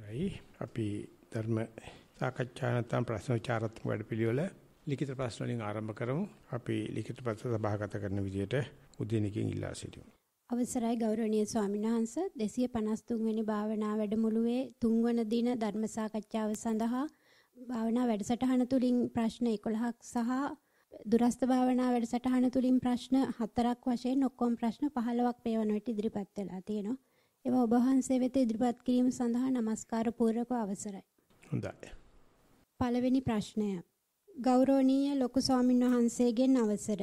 දැයි අපි ධර්ම සාකච්ඡා නැත්නම් ප්‍රශ්නෝචාරාත්මක වැඩපිළිවෙල ලිඛිත ප්‍රශ්න වලින් ආරම්භ කරමු. අපි ලිඛිත ප්‍රශ්න සභාගත කරන විදිහට උදේනකින් ඉල්ලා සිටිමු. අවසරයි ගෞරවනීය ස්වාමීන් වහන්ස 253 වෙනි භාවනා වැඩමුළුවේ තුන්වන දින ධර්ම සාකච්ඡාව සඳහා භාවනා වැඩසටහන තුලින් ප්‍රශ්න 11ක් සහ දුරස්ත භාවනා වැඩසටහන තුලින් ප්‍රශ්න 4ක් වශයෙන් ඔක්කොම ප්‍රශ්න 15ක් මේ වන විට ඉදිරිපත් වෙලා තියෙනවා. ඒවා ඔබ වහන්සේ වෙත ඉදිරිපත් කිරීම සඳහා নমස්කාර පූර්වක අවසරයි. හොඳයි. පළවෙනි ප්‍රශ්නය. ගෞරවනීය ලොකු ස්වාමින් වහන්සේගෙන් අවසර.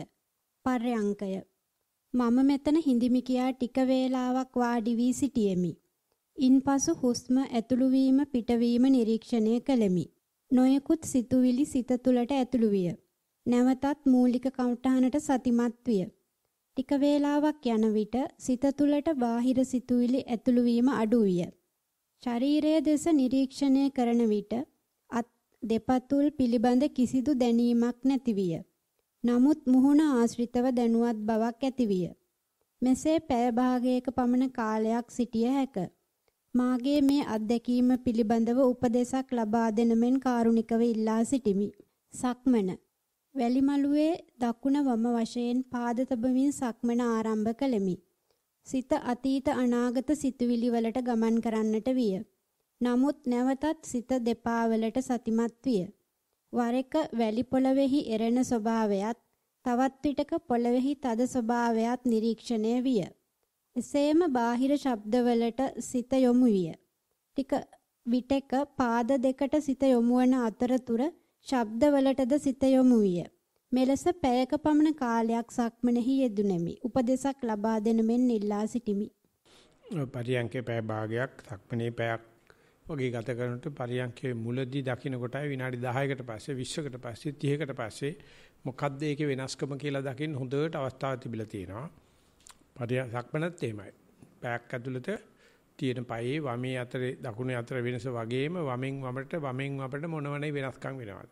පර්යංකය. මම මෙතන හිඳිමි කියා ටික වේලාවක් වාඩි වී සිටියෙමි. ඉන්පසු හුස්ම ඇතුළු වීම පිටවීම නිරීක්ෂණය කළෙමි. නොයෙකුත් සිතුවිලි සිත තුළට ඇතුළු විය. නැවතත් මූලික කවුටහනට සතිමත් විය. ටික වේලාවක් යන විට සිත තුළට බාහිර සිතුවිලි ඇතුළු වීම අඩු විය. ශරීරයේ දෙස නිරීක්ෂණය කරන විට අත් දෙපතුල් පිළිබඳ කිසිදු දැනීමක් නැති විය. නමුත් මුහුණ ආශ්‍රිතව දැනුවත් බවක් ඇති විය. මෙසේ පැය භාගයක පමණ කාලයක් සිටිය හැක. මාගේ මේ අත්දැකීම පිළිබඳව උපදේශක් ලබා දෙන මෙන් කාරුණිකව ඉල්ලා සිටිමි. සක්මන වැලිමලුවේ දකුණ වම වශයෙන් පාද තබමින් සක්මන ආරම්භ කළෙමි. සිත අතීත අනාගත සිතුවිලි වලට ගමන් කරන්නට විය. නමුත් නැවතත් සිත දෙපා වලට සතිමත් විය. වර එක වැලි පොළවේහි එරෙන ස්වභාවයත් තවත් විටක පොළවේහි තද ස්වභාවයත් නිරීක්ෂණය විය. එසේම බාහිර ශබ්දවලට සිත යොමු විය. ටික විටක පාද දෙකට සිත යොමු වන අතරතුර ශබ්දවලටද සිත යොමු විය. මෙලෙස පැයක පමණ කාලයක් සක්මනෙහි යෙදුණෙමි. උපදේශක් ලබා දෙන මෙන් ඉල්ලා සිටිමි. පරියංකේ පැය භාගයක් සක්මනේ පැයක් වගේ ගත කරනකොට පරියංකේ මුලදී දකින්න කොටයි විනාඩි 10කට පස්සේ 20කට පස්සේ 30කට පස්සේ මොකද්ද ඒකේ වෙනස්කම කියලා දකින්න හොඳට අවස්ථාවක් තිබිලා තියෙනවා. පරිය සක්මනත් එහෙමයි. පැයක් ඇතුළත තියෙන පයේ වමේ අතරේ දකුණේ අතර වෙනස වගේම වමෙන් වමට වමෙන් වමට මොනවනේ වෙනස්කම් වෙනවද?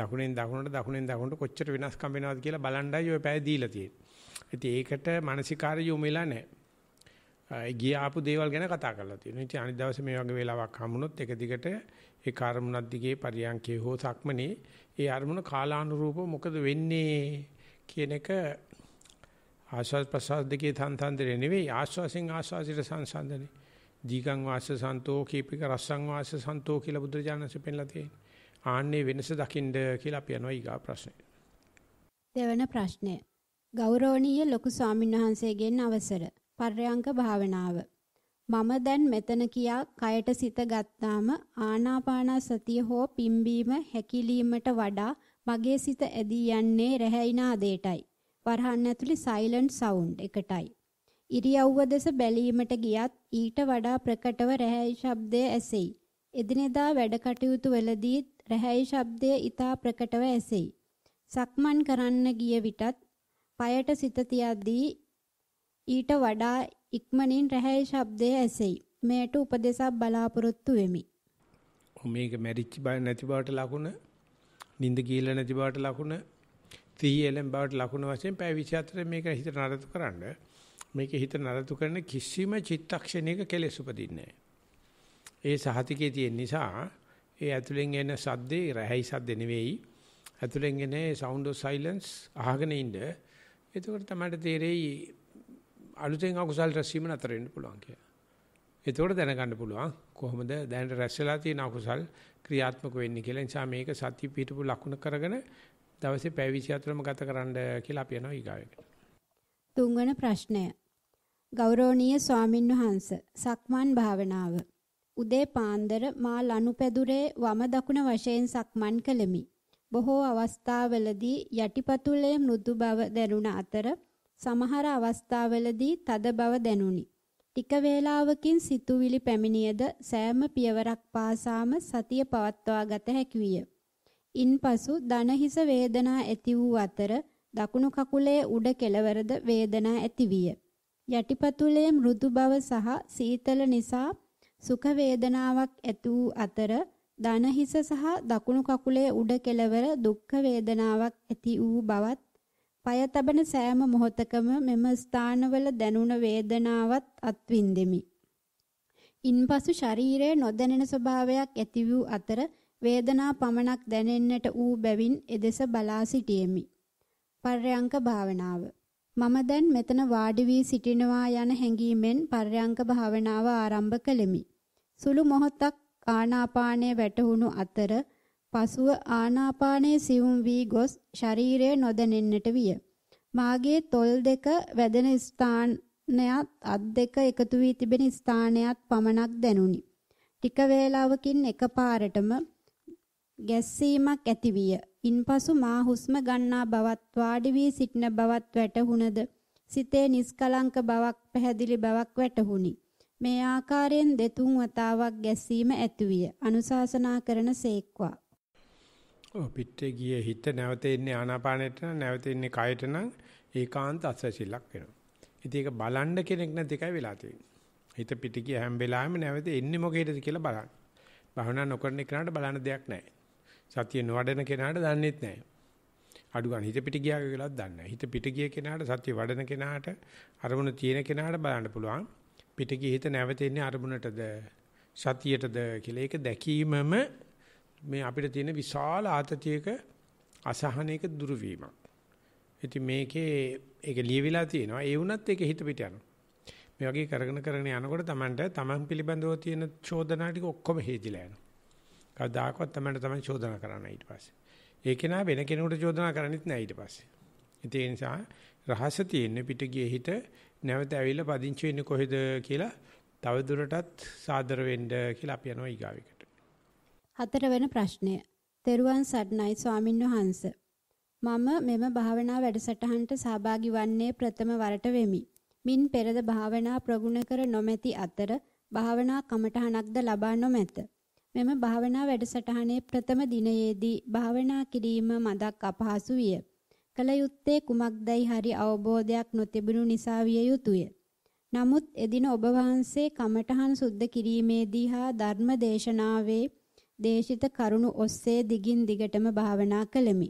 දකුණෙන් දකුණට දකුණෙන් දකුණට කොච්චර වෙනස්කම් වෙනවද කියලා බලන්ඩයි ඔය පැය දීලා තියෙන්නේ. ඉතින් ඒකට මානසිකාරය යොමුලා නැහැ. ගිය ආපු දේවල් ගැන කතා කරලා තියෙනවා. ඉතින් අනිත් දවසේ මේ වගේ වෙලාවක් හම්බුනොත් එක දිගට ඒ කාර්මුණක් දිගේ පරියන්කේ හෝ සක්මනේ ඒ අරමුණ කාලානුරූපව මොකද වෙන්නේ කියන එක ආශ්වාස ප්‍රශ්වාස දෙකේ තන්තන්දරේ නෙවෙයි ආශ්වාසෙන් ආශ්වාසයට සංසන්දනේ දීගං වාස්ස සන්තෝ කීපික රස්සං වාස්ස සන්තෝ කියලා බුදුරජාණන්සේ පෙන්ලා තියෙනවා. ආන්නේ වෙනස දකින්න කියලා අපි යනවා ඊගා ප්‍රශ්නේ. දෙවන ප්‍රශ්නය. ගෞරවනීය ලොකු ස්වාමීන් වහන්සේගෙන් අවසර. පර්යංක භාවනාව. මම දැන් මෙතන කියා කයට සිත ගත්තාම ආනාපාන සතිය හෝ පිම්බීම හැකිලීමට වඩා මගේ සිත ඇදී යන්නේ රැහැයිනා දෙයටයි. වරහන් ඇතුලේ සයිලන්ට් සවුන්ඩ් එකටයි. ඉරියව්ව දෙස බැලීමට ගියත් ඊට වඩා ප්‍රකටව රැහැයි ශබ්දය ඇසෙයි. එදිනෙදා වැඩ කටයුතු වලදීත් රැහැයි ශබ්දය ඊතා ප්‍රකටව ඇසෙයි. සක්මන් කරන්න ගිය විටත් পায়ට සිත තියද්දී ඊට වඩා ඉක්මනින් රැහැයි ශබ්දය ඇසෙයි. මෙයට උපදේශක් බලාපොරොත්තු වෙමි. මේක මැරිච්ච බය නැති බවට ලකුණ, නිින්ද ගිහලා නැති බවට ලකුණ, තීයලෙන් බවට ලකුණ වශයෙන් පැය 24 මේක හිතට නඩත්තු කරන්නේ මේකේ හිත නරතු කරන කිසිම චිත්තක්ෂණයක කෙලෙස් උපදින්නේ ඒ සහතිකේ තියෙන නිසා ඒ ඇතුලෙන් එන සද්දේ රැහැයි සද්ද නෙවෙයි. ඇතුලෙන් එන sound of silence අහගෙන ඉන්න. එතකොට තමයි තේරෙයි අලුතෙන් අකුසල් රැස්වීම නතර වෙන්න පුළුවන් කියලා. එතකොට දැනගන්න පුළුවන් කොහොමද දැනට රැස් වෙලා තියෙන අකුසල් ක්‍රියාත්මක වෙන්නේ කියලා. නිසා මේක සත්‍ය පිටුපු ලකුණ කරගෙන දවසේ පැය 24ම ගතකරන්න කියලා අපි යනවා ඊගාවට. තුන්වන ප්‍රශ්නය ගෞරවනීය ස්වාමින් වහන්ස සක්මන් භාවනාව උදේ පාන්දර මා ලනුපැදුරේ වම දකුණ වශයෙන් සක්මන් කළෙමි බොහෝ අවස්ථාවලදී යටිපතුලේ මෘදු බව දැනුණ අතර සමහර අවස්ථාවලදී තද බව දැනුනි ටික වේලාවකින් සිතුවිලි පැමිණියද සෑම පියවරක් පාසාම සතිය පවත්වා ගත හැකි විය ඉන්පසු දනහිස වේදනා ඇති වූ අතර දකුණු කකුලේ උඩ කෙළවරද වේදනා ඇති විය යටිපතුලේ මෘදු බව සහ සීතල නිසා සුඛ වේදනාවක් ඇති වූ අතර දන හිස සහ දකුණු කකුලේ උඩ කෙළවර දුක්ඛ වේදනාවක් ඇති වූ බවත් পায় තබන සෑම මොහොතකම මෙම ස්ථානවල දැනුණ වේදනාවත් අත්විඳෙමි. ඉන්පසු ශරීරයේ නොදැනෙන ස්වභාවයක් ඇති වූ අතර වේදනා පමණක් දැනෙන්නට ඌ බැවින් එදෙස බලා සිටියෙමි. පර්යංක භාවනාව මම දැන් මෙතන වාඩි වී සිටිනවා යන හැඟීමෙන් පර්යංක භාවනාව ආරම්භ කළෙමි. සුළු මොහොතක් ආනාපානය වැටහුණු අතර පසුව ආනාපානය සිවුම් වී ගොස් ශරීරය නොදැනෙන්නට විය. මාගේ තොල් දෙක වැදෙන ස්ථානයත් අත් දෙක එකතු වී තිබෙන ස්ථානයත් පමණක් දැනුනි. ටික වේලාවකින් එකපාරටම ගැස්සීමක් ඇති විය. ඉන්පසු මා හුස්ම ගන්නා බවත් වාඩි වී සිටින බවත් වැටහුණද සිතේ නිස්කලංක බවක් පැහැදිලි බවක් වැටහුණි. මේ ආකාරයෙන් දෙතුන් වතාවක් ගැස්සීම ඇති විය. අනුශාසනා කරන සේක්වා. ඔව් පිටේ ගියේ හිත නැවත එන්නේ ආනාපානෙට නම් නැවත එන්නේ කයට නම් ඒකාන්ත අසසිලක් වෙනවා. ඉතින් ඒක බලන්න කෙනෙක් නැති එකයි වෙලා තියෙන්නේ. හිත පිට ගිය හැම වෙලාවෙම නැවත එන්නේ මොකේද කියලා බලන්න. භාවනා නොකරන එකට බලන්න දෙයක් නැහැ. සතිය නොවැඩෙන කෙනාට දන්නේත් නැහැ. අඩු ගන්න හිත පිට ගියා කියලා දන්නේ නැහැ. හිත පිට ගිය කෙනාට සතිය වඩන කෙනාට අරමුණ තියෙන කෙනාට බලන්න පුළුවන්. පිට ගිය හිත නැවතෙන්නේ අරමුණටද සතියටද කියලා ඒක දැකීමම මේ අපිට තියෙන විශාල ආතතියක අසහනයක දුර්වීමක්. ඉතින් මේකේ ඒක ලියවිලා තියෙනවා. ඒ වුණත් ඒක හිත පිට යනවා. මේ වගේ කරගෙන කරගෙන යනකොට Tamanට Taman පිළිබඳව තියෙන චෝදනා ටික ඔක්කොම හේදිලා යනවා. කවදාකවත් තමයි තමයි චෝදනා කරන්න ඊට පස්සේ. ඒ කෙනා වෙන කෙනෙකුට චෝදනා කරන්නේත් නැහැ ඊට පස්සේ. ඒ නිසා රහස තියෙන්නේ පිට ගියේ හිට නැවත ඇවිල්ලා පදිංචි වෙන්නේ කොහෙද කියලා තව දුරටත් සාදර වෙන්න කියලා අපි යනවා ඊගාවෙකට. හතරවෙනි ප්‍රශ්නය. තෙරුවන් සඩ්නයි ස්වාමින් වහන්සේ මම මෙම භාවනා වැඩසටහනට සහභාගී වන්නේ ප්‍රථම වරට වෙමි. මින් පෙරද භාවනා ප්‍රගුණ කර නොමැති අතර භාවනා කමටහනක්ද ලබා නොමැත. මෙම භාවනා වැඩසටහනේ ප්‍රථම දිනයේදී භාවනා කිරීම මදක් අපහසු විය. කල යුත්තේ කුමක්දයි හරි අවබෝධයක් නොතිබුණු නිසා විය යුතුය. නමුත් එදින ඔබ වහන්සේ කමඨහන් සුද්ධ කිරීමේදී හා ධර්ම දේශනාවේ දේශිත කරුණු ඔස්සේ දිගින් දිගටම භාවනා කළෙමි.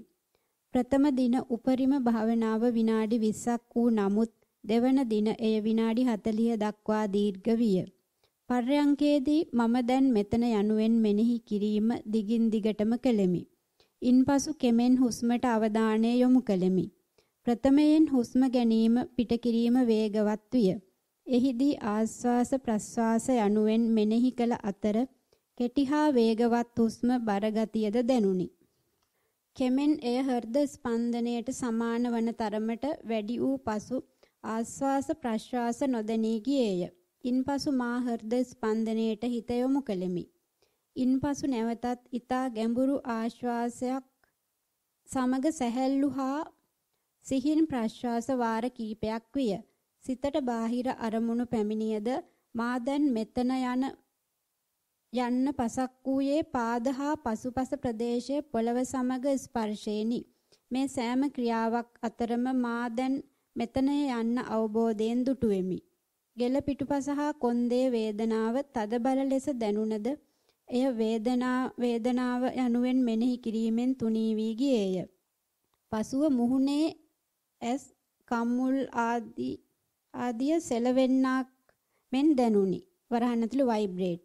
ප්‍රථම දින උපරිම භාවනාව විනාඩි 20ක් වූ නමුත් දෙවන දින එය විනාඩි 40 දක්වා දීර්ඝ විය. පර්යංකයේදී මම දැන් මෙතන යනුවෙන් මෙනෙහි කිරීම දිගින් දිගටම කළෙමි. ඉන්පසු කෙමෙන් හුස්මට අවධානය යොමු කළෙමි. ප්‍රථමයෙන් හුස්ම ගැනීම පිටකිරීම වේගවත් විය. එහිදී ආස්වාස ප්‍රස්වාස යනුවෙන් මෙනෙහි කළ අතර කෙටි හා වේගවත් හුස්ම බරගතියද දැනුනි. කෙමෙන් එය හෘද ස්පන්දනයට සමාන වන තරමට වැඩි වූ පසු ආස්වාස ප්‍රශ්වාස නොදැනී ගියේය. ඉන්පසු මා හෘද ස්පන්දනයට හිත යොමු කළෙමි. ඉන්පසු නැවතත් ඊතා ගැඹුරු ආශ්වාසයක් සමග සැහැල්ලු හා සිහින් ප්‍රශ්වාස වාර කීපයක් විය. සිතට බාහිර අරමුණු පැමිණියද මා දැන් මෙතන යන යන්න පසක් වූයේ පාද හා පසුපස ප්‍රදේශයේ පොළව සමග ස්පර්ශේනි. මේ සෑම ක්‍රියාවක් අතරම මා දැන් මෙතන යන්න අවබෝධයෙන් දුටුවෙමි. ගෙල පිටුපස හා කොන්දේ වේදනාව තදබල ලෙස දැනුණද එය වේදනා වේදනාව යනුවෙන් මෙනෙහි කිරීමෙන් තුනී වී ගියේය. පසුව මුහුණේ ඇස් කම්මුල් ආදී ආදිය සෙලවෙන්නක් මෙන් දැනුනි. වරහන් ඇතුළු ভাইබ්‍රේට්.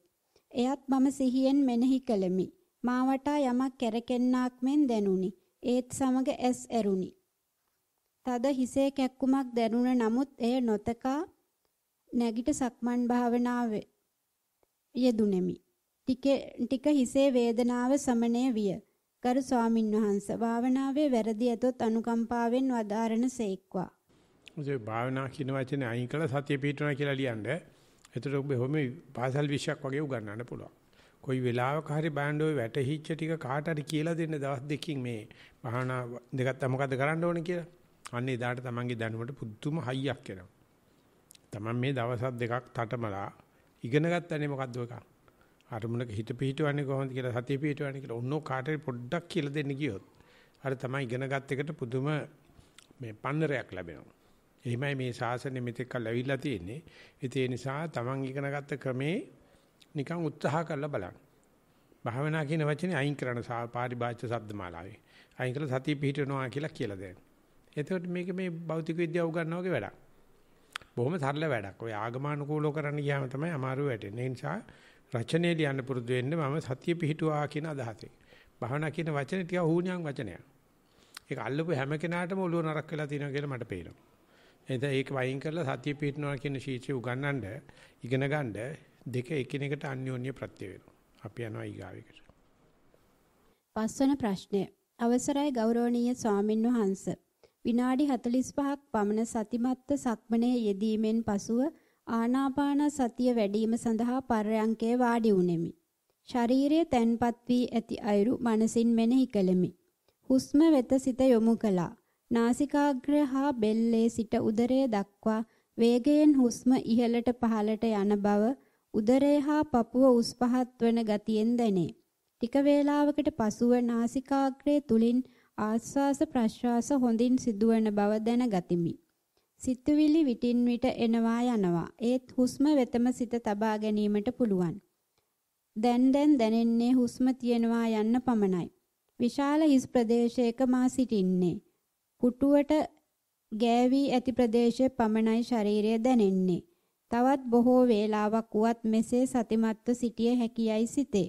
එයත් මම සිහියෙන් මෙනෙහි කළෙමි. මා වටා යමක් කැරකෙන්නක් මෙන් දැනුනි. ඒත් සමග ඇස් ඇරුනි. තද හිසේ කැක්කුමක් දැනුණ නමුත් එය නොතකා නැගිට සක්මන් භාවනාවේ යෙදුණෙමි. ටික ටික හිසේ වේදනාව සමනය විය. ගරු ස්වාමින්වහන්ස භාවනාවේ වැරදි ඇතොත් අනුකම්පාවෙන් වදාරණ සේක්වා. ඒ භාවනා කියන වචනේ අයින් කළා සතිය පිටුනා කියලා ලියනද. එතකොට ඔබ හැම පාසල් විෂයක් වගේ උගන්වන්න පුළුවන්. කොයි වෙලාවක හරි බෑන්ඩෝ වැටහිච්ච ටික කාට හරි කියලා දෙන්න දවස් දෙකකින් මේ භාවනා දෙකත් මොකද්ද කරන්න ඕනේ කියලා. අන්න එදාට තමන්ගේ දැනුමට පුදුම හයියක් එනවා. තමන් මේ දවස් දෙකක් තටමලා ඉගෙන ගන්නනේ මොකද්ද ඔක? අරමුණක හිත පිහිටවන්නේ කොහොමද කියලා සතිය පිහිටවන්නේ කියලා ඔන්න කාටරි පොඩ්ඩක් කියලා දෙන්න ගියොත් අර තමයි ඉගෙනගත් එකට පුදුම මේ පන්නරයක් ලැබෙනවා. එහිමයි මේ ශාසනය මෙතෙක් ලැබිලා තියෙන්නේ. ඒ නිසා තමන් ඉගෙනගත්ත ක්‍රමේ නිකන් උත්සාහ කරලා බලන්න. භාවනා කියන වචනේ අයින් කරන පාරිභාෂ්‍ය શબ્දමාලාවේ. අයින් කරලා සතිය පිහිටවනවා කියලා කියලා දෙන්න. එතකොට මේක මේ භෞතික විද්‍යාව උගන්වන වගේ වැඩක්. බොහොම සරල වැඩක්. ඔය ආගමනුකූලව කරන්න ගියාම තමයි අමාරු වැටෙන්නේ. ඒ නිසා රචනයේ ලියන්න පුරුදු වෙන්න මම සතිය පිහිටුවා කියන අදහසෙන්. භාවනා කියන වචනේ ටික හුණියම් වචනයක්. ඒක අල්ලපු හැම කෙනාටම ඔළුව නරක් වෙලා තියෙනවා කියලා මට පේනවා. එතන ඒක වයින් කරලා සතිය පිහිටනවා කියන ශීර්ෂය උගන්වන්න ඉගෙන ගන්න දෙක එකිනෙකට අන්‍යෝන්‍ය ප්‍රත්‍ය වෙනවා. අපි යනවා ඊගාවෙකට. පස්වන ප්‍රශ්නය. අවසරයි ගෞරවනීය ස්වාමින්වහන්සේ විනාඩි 45ක් පමණ සතිමත්ත සක්මනේ යෙදීමෙන් පසුව ආනාපාන සතිය වැඩිම සඳහා පර්යංකේ වාඩි උනේමි. ශරීරයේ තැන්පත් වී ඇති අයුරු මනසින් මෙනෙහි කළෙමි. හුස්ම වෙත සිත යොමු කළා. නාසිකාග්‍රය හා බෙල්ලේ සිට උදරය දක්වා වේගයෙන් හුස්ම ඉහළට පහළට යන බව උදරය හා පපුව උස් පහත් වන ගතියෙන් දැනේ. ටික වේලාවකට පසුව නාසිකාග්‍රය තුලින් ආස්වාස ප්‍රශ්වාස හොඳින් සිදුවන බව දැනගතිමි. සිතුවිලි විටින් විට එනවා යනවා. ඒත් හුස්ම වෙතම සිත තබා ගැනීමට පුළුවන්. දැන් දැන් දැනෙන්නේ හුස්ම තියෙනවා යන්න පමණයි. විශාල හිස් ප්‍රදේශයක මා සිටින්නේ. කුටුවට ගෑවි ඇති ප්‍රදේශයේ පමණයි ශරීරය දැනෙන්නේ. තවත් බොහෝ වේලාවක් වුවත් මෙසේ සතිමත්ව සිටිය හැකියයි සිතේ.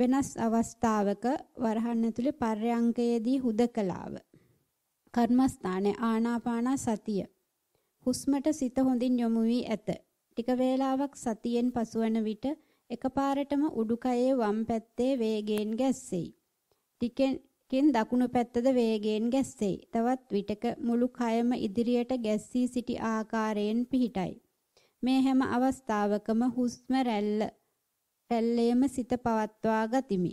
වෙනස් අවස්ථාවක වරහන් ඇතුලේ පර්යංකයේදී හුදකලාව කර්මස්ථානයේ ආනාපාන සතිය හුස්මට සිත හොඳින් යොමු වී ඇත ටික වේලාවක් සතියෙන් පසුවන විට එකපාරටම උඩුකයේ වම් පැත්තේ වේගයෙන් ගැස්සෙයි ටිකෙන් කින් දකුණු පැත්තද වේගයෙන් ගැස්සෙයි. තවත් විටක මුළු කයම ඉදිරියට ගැස්සී සිටි ආකාරයෙන් පිහිටයි. මේ හැම අවස්ථාවකම හුස්ම රැල්ල පැල්ලේම සිත පවත්වා ගතිමි.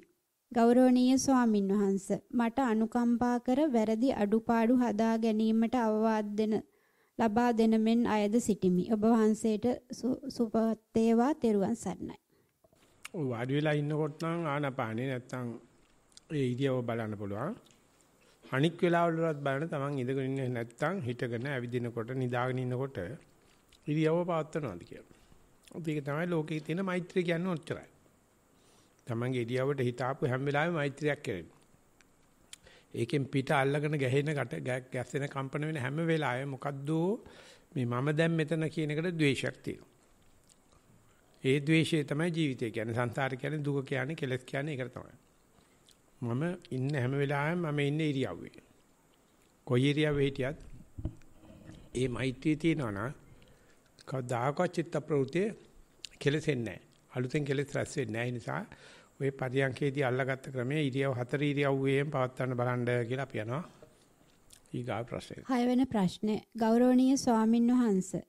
ගෞරවනීය ස්වාමින් වහන්ස මට අනුකම්පා කර වැරදි අඩුපාඩු හදා ගැනීමට අවවාද දෙන ලබා දෙන මෙන් අයද සිටිමි. ඔබ වහන්සේට සුපවත් වේවා තෙරුවන් සරණයි. ඔය වාඩි වෙලා ඉන්නකොට නම් ආනපානේ නැත්තම් ඒ ඉරියව බලන්න පුළුවන්. අනික් වෙලාවලවත් බලන්න තමන් ඉඳගෙන ඉන්නේ නැත්තම් හිටගෙන ඇවිදිනකොට නිදාගෙන ඉන්නකොට ඉරියව පවත්වනවාද කියලා. ඒක තමයි ලෝකේ තියෙන මෛත්‍රිය කියන්නේ ඔච්චරයි. තමන්ගේ ඉරියවට හිත ආපු හැම වෙලාවෙම මෛත්‍රියක් කෙරෙනවා. ඒකෙන් පිට අල්ලගෙන ගැහෙන ගැස්සෙන කම්පන වෙන හැම වෙලාවෙම මොකද්ද මේ මම දැන් මෙතන කියන එකට ද්වේෂයක් තියෙනවා. ඒ ද්වේෂය තමයි ජීවිතය කියන්නේ සංසාර කියන්නේ දුක කියන්නේ කෙලස් කියන්නේ ඒකට තමයි. මම ඉන්න හැම වෙලාවෙම මම ඉන්නේ ඉරියව්වේ. කොයි ඉරියව්වේ හිටියත් ඒ මෛත්‍රිය තියෙනවා නම් කවදාකවත් චිත්ත ප්‍රවෘතිය කෙලෙසෙන්නේ නැහැ. අලුතෙන් කෙලෙස් රැස් වෙන්නේ නැහැ නිසා ඔය පරියන්කේදී අල්ලගත්ත ක්‍රමය ඉරියව් හතර ඉරියව්වේම පවත්වන්න බලන්න කියලා අපි යනවා. ඊගා ප්‍රශ්නේ. 6 වෙනි ප්‍රශ්නේ ගෞරවනීය ස්වාමින්වහන්සේ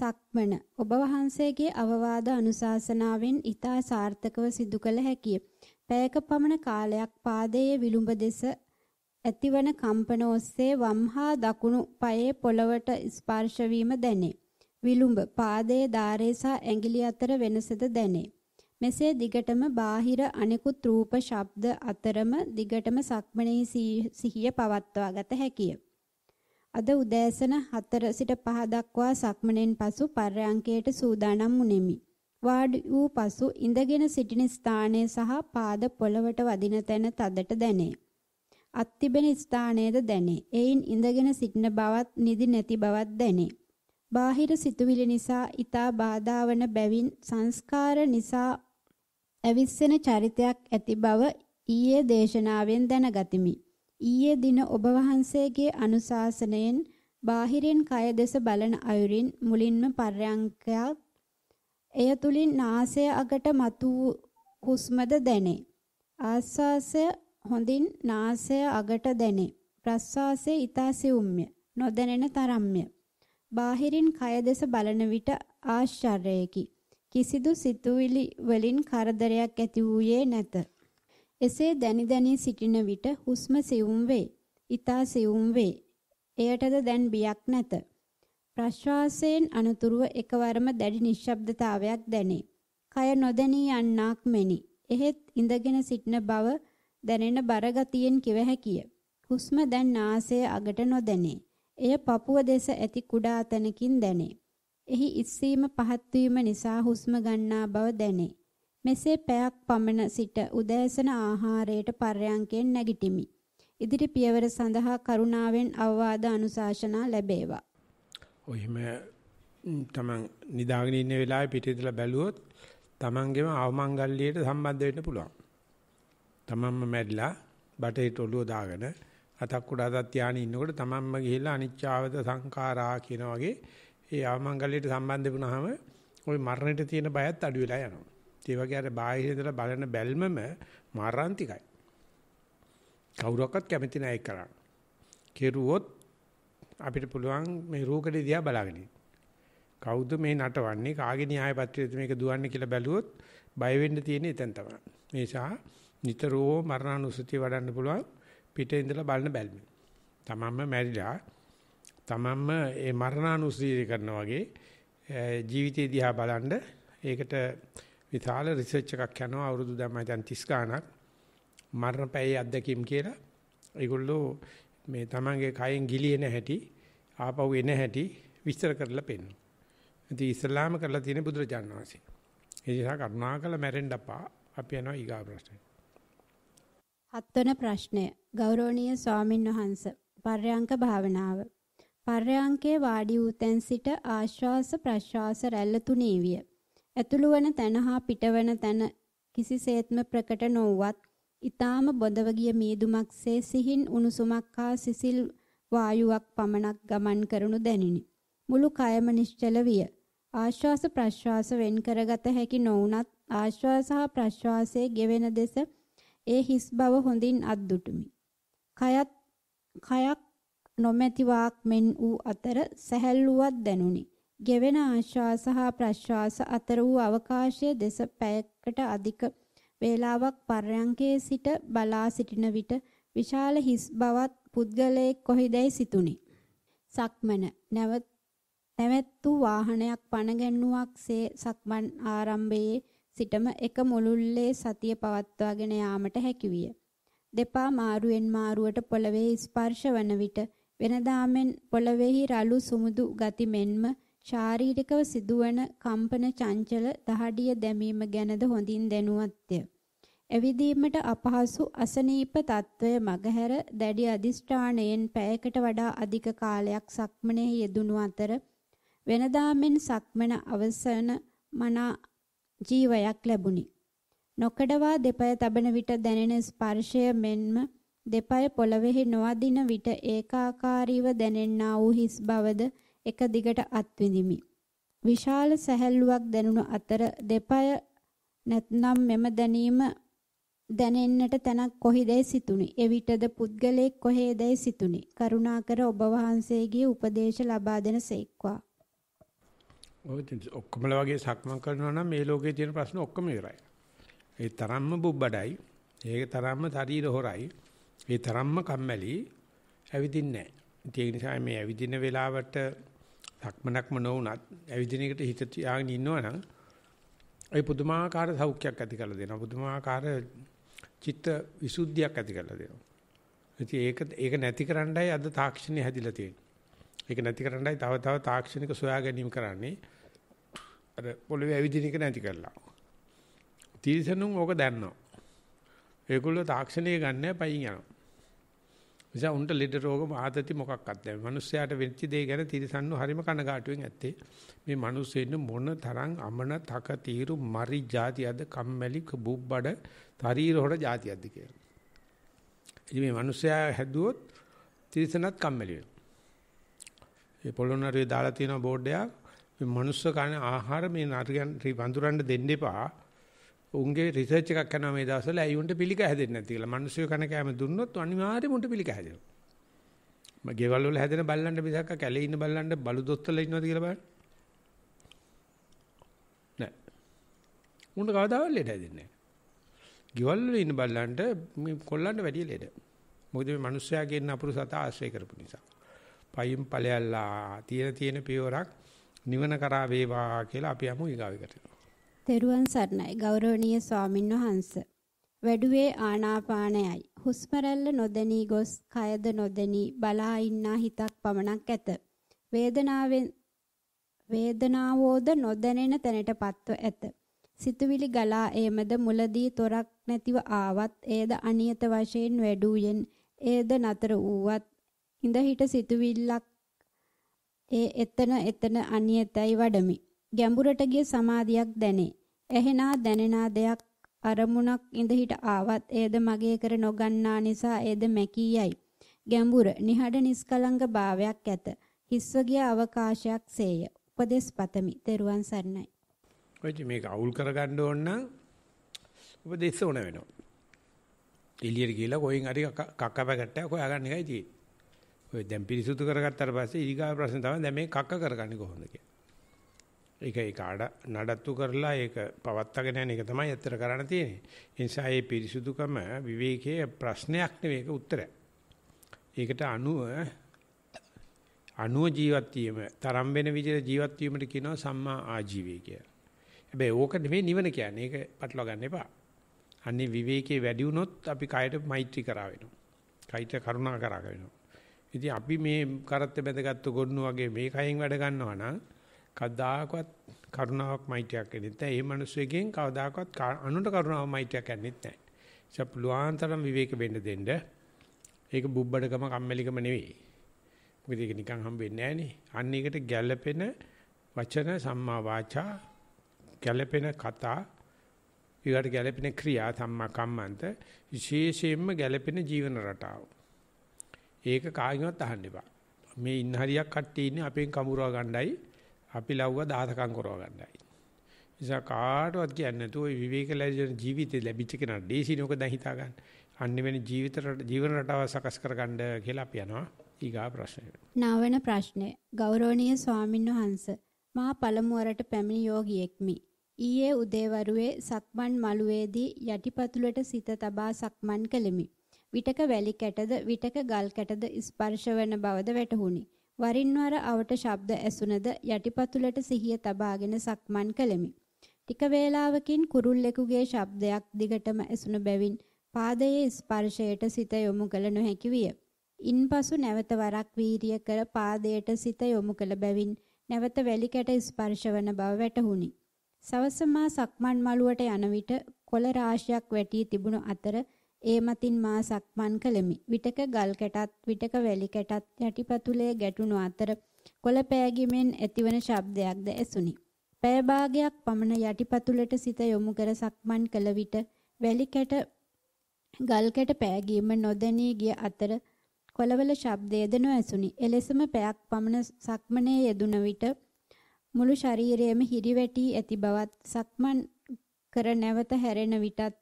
සක්මන ඔබ වහන්සේගේ අවවාද අනුශාසනාවෙන් ඊතා සාර්ථකව සිදු කළ හැකිය. පැයක පමණ කාලයක් පාදයේ විලුඹ දෙස ඇතිවන කම්පන ඔස්සේ වම්හා දකුණු පායේ පොළවට ස්පර්ශ වීම දැනේ. විලුඹ පාදයේ ධාරේ සහ ඇඟිලි අතර වෙනසද දැනේ. මෙසේ දිගටම බාහිර අනෙකුත් රූප ශබ්ද අතරම දිගටම සක්මනේ සිහිය පවත්වා ගත හැකිය. අද උදෑසන 4 සිට 5 දක්වා සක්මනෙන් පසු පර්යංකයට සූදානම් වුනිමි. වාඩි වූ පසු ඉඳගෙන සිටින ස්ථානය සහ පාද පොළවට වදින තැන තදට දැනේ. අත්තිබෙන ස්ථානයේද දැනේ. එයින් ඉඳගෙන සිටින බවත් නිදි නැති බවත් දැනේ. බාහිර සිතුවිලි නිසා ඊතා බාධා වන බැවින් සංස්කාර නිසා ඇවිස්සෙන චරිතයක් ඇති බව ඊයේ දේශනාවෙන් දැනගතිමි. ඊයේ දින ඔබ වහන්සේගේ අනුශාසනයෙන් බාහිරින් කය දෙස බලන අයුරින් මුලින්ම පර්යංකයක් එය තුලින් නාසය අගට මතු හුස්මද දැනේ. ආස්වාසය හොඳින් නාසය අගට දැනේ. ප්‍රස්වාසය ඊතා සිවුම්ය. නොදැනෙන තරම්ය. බාහිරින් කය දෙස බලන විට ආශ්චර්යයකි. කිසිදු සිතුවිලි වලින් කරදරයක් ඇති වූයේ නැත. එසේ දැනි දැනි සිටින විට හුස්ම සියුම් වේ. ඊතා සියුම් වේ. එයටද දැන් බියක් නැත. ප්‍රශ්වාසයෙන් අනුතුරුව එකවරම දැඩි නිශ්ශබ්දතාවයක් දැනේ. කය නොදැනී යන්නක් මෙනි. එහෙත් ඉඳගෙන සිටින බව දැනෙන බරගතියෙන් කිව හැකිය. හුස්ම දැන් නාසයේ අගට නොදැනේ. එය Papuව දෙස ඇති කුඩා තැනකින් දැනේ. එහි ඉස්සීම පහත් නිසා හුස්ම ගන්නා බව දැනේ. මෙසේ පැයක් පමණ සිට උදෑසන ආහාරයට පර්යංකයෙන් නැගිටිමි. ඉදිරි පියවර සඳහා කරුණාවෙන් අවවාද අනුශාසනා ලැබේවා. ඔහිම තමන් නිදාගෙන ඉන්න වෙලාවේ පිටිදලා බැලුවොත් තමන්ගේම අවමංගල්‍යයට සම්බන්ධ වෙන්න පුළුවන්. තමන්ම මැරිලා බටේට ඔළුව දාගෙන අතක් උඩ අතක් ධානය ඉන්නකොට තමන්ම ගිහිල්ලා අනිච්චාවද සංඛාරා කියන වගේ ඒ ආමංගල්‍යයට සම්බන්ධ වුණාම ওই මරණයට තියෙන බයත් අඩු වෙලා යනවා. ඒ වගේ අර බාහිර ඉඳලා බලන බැල්මම මාරාන්තිකයි. කවුරක්වත් කැමති නැහැ ඒක කරන්න. කෙරුවොත් අපිට පුළුවන් මේ රූකඩේ දිහා බලාගෙන කවුද මේ නටවන්නේ කාගේ න්‍යාය පත්‍රයේද මේක දුවන්නේ කියලා බැලුවොත් බය වෙන්න තියෙන්නේ එතෙන් තමයි. මේ නිසා නිතරම මරණානුසතිය වඩන්න පුළුවන්. පිටේ ඉඳලා බලන බැල්මෙන්. තමන්ම මැරිලා තමන්ම ඒ මරණානුස්සතිය කරනා වගේ ජීවිතය දිහා බලනද ඒකට විශාල රිසර්ච් එකක් යනවා අවුරුදු දැම්මයි දැන් 30 ගාණක් මරණ පැයේ අත්දැකීම් කියලා. ඒගොල්ලෝ මේ තමන්ගේ කයෙන් ගිලින හැටි ආපහු එන හැටි විස්තර කරලා පෙන්නනවා. ඉතින් ඉස්ලාම කරලා තියෙන බුදුරජාණන් වහන්සේ. ඒ නිසා කරුණාකර මැරෙන්න අපා අපි යනවා ඊගා ප්‍රශ්නේ. හත්වන ප්‍රශ්නය ගෞරවනීය ස්වාමින් වහන්ස පර්යංක භාවනාව පර්යංකේ වාඩි වූ තැන් සිට ආශ්වාස ප්‍රශ්වාස රැල්ල තුනී විය. ඇතුළු වන තැන හා පිටවන තැන කිසිසේත්ම ප්‍රකට නොවුවත් ඊටාම බොඳව ගිය මීදුමක්සේ සිහින් උණුසුමක් හා සිසිල් වායුවක් පමණක් ගමන් කරනු දැනිනි. මුළු කයම නිශ්චල විය. ආශ්වාස ප්‍රශ්වාස වෙන් කරගත හැකි නොවුනත් ආශ්වාස හා ප්‍රශ්වාසයේ ගෙවෙන දෙස ඒ හිස් බව හොඳින් අද්දුටුමි. කයත් කයක් නොමැති වාක් මෙන් වූ අතර සැහැල්ලුවක් දැනුනි. ගෙවෙන ආශ්වාස හා ප්‍රශ්වාස අතර වූ අවකාශයේ දෙස පැයකට අධික වේලාවක් පර්යංකයේ සිට බලා සිටින විට විශාල හිස් බවත් පුද්ගලයෙක් කොහිදැයි සිතුනි. සක්මන නැවත් නැවැත්තු වාහනයක් පණ ගැන්නුවක්සේ සක්මන් ආරම්භයේ සිටම එක මුළුල්ලේ සතිය පවත්වාගෙන යාමට හැකිවිය. දෙපා මාරුවෙන් මාරුවට පොළවේ ස්පර්ශ වන විට වෙනදාමෙන් පොළවේහි රළු සුමුදු ගති මෙන්ම ශාරීරිකව සිදුවන කම්පන චංචල දහඩිය දැමීම ගැනද හොඳින් දැනුවත්ය. එවිදීමට අපහසු අසනීප తত্ত্বය මගහැර දැඩි අදිෂ්ඨාණයෙන් පැයකට වඩා අධික කාලයක් සක්මනේ යෙදුණු අතර වෙනදාමෙන් සක්මන අවසන මනා ජීවයක් ලැබුණි. නොකඩවා දෙපය තබන විට දැනෙන ස්පර්ශය මෙන්ම දෙපය පොළවෙහි නොවදින විට ඒකාකාරීව දැනෙන්නා වූ හිස් බවද එක දිගට අත්විඳිමි. විශාල සැහැල්ලුවක් දැනුණු අතර දෙපය නැත්නම් මෙම දැනීම දැනෙන්නට තැනක් කොහිදැයි සිතුනි. එවිටද පුද්ගලයෙක් කොහේදැයි සිතුනි. කරුණාකර ඔබ වහන්සේගේ උපදේශ ලබා දෙන සේක්වා. ඔක්කොමල වගේ සක්මන් කරනවා නම් මේ ලෝකේ තියෙන ප්‍රශ්න ඔක්කොම ඉවරයි. ඒ තරම්ම බුබ්බඩයි, ඒ තරම්ම ශරීර හොරයි, ඒ තරම්ම කම්මැලි ඇවිදින්නේ නැහැ. ඒ නිසා මේ ඇවිදින වෙලාවට සක්මනක්ම නොවුනත් ඇවිදින එකට හිත තියාගෙන ඉන්නවනම් ඒ පුදුමාකාර සෞඛ්‍යයක් ඇති කරලා දෙනවා. පුදුමාකාර චිත්ත විසුද්ධියක් ඇති කරලා දෙනවා. ඉතින් ඒක ඒක නැති කරන්නයි අද තාක්ෂණය හැදිලා තියෙන්නේ. ඒක නැති කරන්නයි තව තව තාක්ෂණික සොයා ගැනීම කරන්නේ. අර පොළවේ ඇවිදින එක නැති කරලා. තීසනුන් ඕක දන්නවා. ඒගොල්ලෝ තාක්ෂණය ගන්න පයින් යනවා. නිසා උන්ට ලෙඩ රෝග ආතති මොකක්වත් නැහැ. මිනිස්සයාට වෙච්ච දේ ගැන තිරසන්නු හරිම කනගාටුවෙන් ඇත්තේ. මේ මිනිස්සෙන්න මොන තරම් අමන තක తీරු මරි જાතියද කම්මැලි බුබ්බඩ ශරීර හොර જાතියක්ද කියලා. ඉතින් මේ මිනිස්සයා හැදුවොත් තිරසනත් කම්මැලි ඒ පොළොන්නරුවේ දාලා තියෙන බෝඩ් එකක් මේ මනුස්ස කන ආහාර මේ නරියන් වඳුරන්න දෙන්න එපා. උන්ගේ රිසර්ච් එකක් කරනවා මේ දවස්වල ඇයි උන්ට පිළික හැදෙන්නේ නැති කියලා. මිනිස්සු කන කෑම දුන්නොත් අනිවාර්යයෙන්ම උන්ට පිළික හැදෙනවා. මම ගෙවල් වල හැදෙන බල්ලන්ට මිසක් කැලේ ඉන්න බල්ලන්ට බලු දොස්තරලා ඉන්නවද කියලා බලන්න. නෑ. උන්ට කවදාවත් ලෙඩ හැදෙන්නේ නෑ. ගෙවල් වල ඉන්න බල්ලන්ට මේ කොල්ලන්ට වැඩිය ලෙඩ. මොකද මේ මිනිස්සයාගේ නපුරු සතා ආශ්‍රය කරපු නිසා. පයින් ඵලයල්ලා තියෙන තියෙන පියවරක් නිවන කරා වේවා කියලා අපි යමු ඊගාවෙකට. තෙරුවන් සරණයි ගෞරවනීය ස්වාමින් වහන්සේ. වැඩුවේ ආනාපානයයි. හුස්ම රැල්ල නොදෙනී ගොස්, කයද නොදෙනී බලා ඉන්නා හිතක් පමණක් ඇත. වේදනාවෙන් වේදනාවෝද නොදැනෙන තැනටපත්ව ඇත. සිතුවිලි ගලා එමද මුලදී තොරක් නැතිව ආවත් එයද අනියත වශයෙන් වැඩුවෙන් එයද නතර වූවත් හිඳ හිට සිතුවිල්ලක් ඒ එතන එතන අනියතයි වඩමි. ගැඹුරට ගිය සමාධියක් දැනේ. එහෙනා දැනෙනා දෙයක් අරමුණක් ඉඳ හිට ආවත් එයද මගේ කර නොගන්නා නිසා එයද මැකී යයි. ගැඹුර නිහඬ නිස්කලංක භාවයක් ඇත. හිස්ව ගිය අවකාශයක් සේය. උපදේශ පතමි. තෙරුවන් සරණයි. කොයි මේක අවුල් කරගන්න ඕන නම් උපදේශ ඕන වෙනවා. එළියට ගිහලා කොහෙන් හරි කක්කපැකට්ටයක් හොයාගන්න එකයි තියෙන්නේ. ඔය දැන් පිරිසුදු කරගත්තාට පස්සේ ඊගා ප්‍රශ්න තමයි දැන් මේ කක්ක කරගන්නේ කොහොමද කියලා. ඒක ඒක නඩත්තු කරලා ඒක පවත්තගෙන යන එක තමයි ඇත්තට කරන්න තියෙන්නේ. ඒ නිසා මේ පිරිසුදුකම විවේකයේ ප්‍රශ්නයක් නෙවෙයි ඒක උත්තරයක්. ඒකට අනුව අනුව ජීවත් වීම තරම් වෙන විදිහට ජීවත් වීමට කියනවා සම්මා ආජීවය කියලා. හැබැයි ඕක නෙමෙයි නිවන කියන්නේ. ඒක පැටලව ගන්න එපා. අන්නේ විවේකයේ වැඩි වුණොත් අපි කයට මෛත්‍රී කරා වෙනවා. කයට කරුණා කරා වෙනවා. ඉතින් අපි මේ කරත්ත බැඳගත්තු ගොන්නු වගේ මේ කයෙන් වැඩ ගන්නවා නම් කවදාකවත් කරුණාවක් මෛත්‍රියක් වෙන්නේ නැහැ. ඒ මිනිස්සෙකින් කවදාකවත් අනුන්ට කරුණාවක් මෛත්‍රියක් වෙන්නේ නැහැ. ඒ පුළුවන්තරම් විවේක වෙන්න දෙන්න. ඒක බුබ්බඩකම කම්මැලිකම නෙවෙයි. මොකද ඒක නිකන් හම්බෙන්නේ නැහනේ. අන්න ඒකට ගැළපෙන වචන සම්මා වාචා ගැළපෙන කතා ඊට ගැළපෙන ක්‍රියා සම්මා කම්මන්ත විශේෂයෙන්ම ගැළපෙන ජීවන රටාව. ඒක කාගෙන්වත් අහන්න එපා. මේ ඉන්න හරියක් කට්ටිය ඉන්නේ අපෙන් කඹරව ගණ්ඩායි අපි ලව්ව දහසකම් කරව ගණ්ඩායි. නිසා කාටවත් කියන්නේ නැතුව ওই විවේකලජන ජීවිතේ ලැබිච්ච කෙනා දේශිනෝක දැන් හිතා ගන්න. අන්නේ වෙන ජීවිත ජීවන රටාව සකස් කරගන්න කියලා අපි යනවා ඊගා ප්‍රශ්නයට. නවන ප්‍රශ්නය ගෞරවනීය ස්වාමින්වහන්ස මා පළමුවරට පැමිණි යෝගියෙක්මි. ඊයේ උදේවරුේ සක්මන් මළුවේදී යටිපතුලට සිත තබා සක්මන් කළෙමි. විටක වැලි කැටද විටක ගල් කැටද ස්පර්ශ වන බවද වැටහුණි. වරින් වර අවට ශබ්ද ඇසුනද යටිපතුලට සිහිය තබාගෙන සක්මන් කළෙමි. ටික වේලාවකින් කුරුල්ලෙකුගේ ශබ්දයක් දිගටම ඇසුන බැවින් පාදයේ ස්පර්ශයට සිත යොමු කළ නොහැකි විය. ඉන්පසු නැවත වරක් වීරිය කර පාදයට සිත යොමු කළ බැවින් නැවත වැලි කැට ස්පර්ශ වන බව වැටහුණි. සවස මා සක්මන් මළුවට යන විට කොළ රාශියක් වැටි තිබුණු අතර ඒ මතින් මා සක්මන් කළෙමි. විටක ගල් කැටත් විටක වැලි කැටත් යටිපතුලේ ගැටුණු අතර කොළපෑගීමෙන් ඇතිවන ශබ්දයක්ද ඇසුනි. පෑ භාගයක් පමණ යටිපතුලට සිත යොමු කර සක්මන් කළ විට වැලි කැට ගල් කැට පෑගීම නොදැනී ගිය අතර කොළවල ශබ්දයේද නොඇසුනි. එලෙසම පෑයක් පමණ සක්මනේ යෙදුන විට මුළු ශරීරයම හිරිවැටි ඇති බවත් සක්මන් කර නැවත හැරෙන විටත්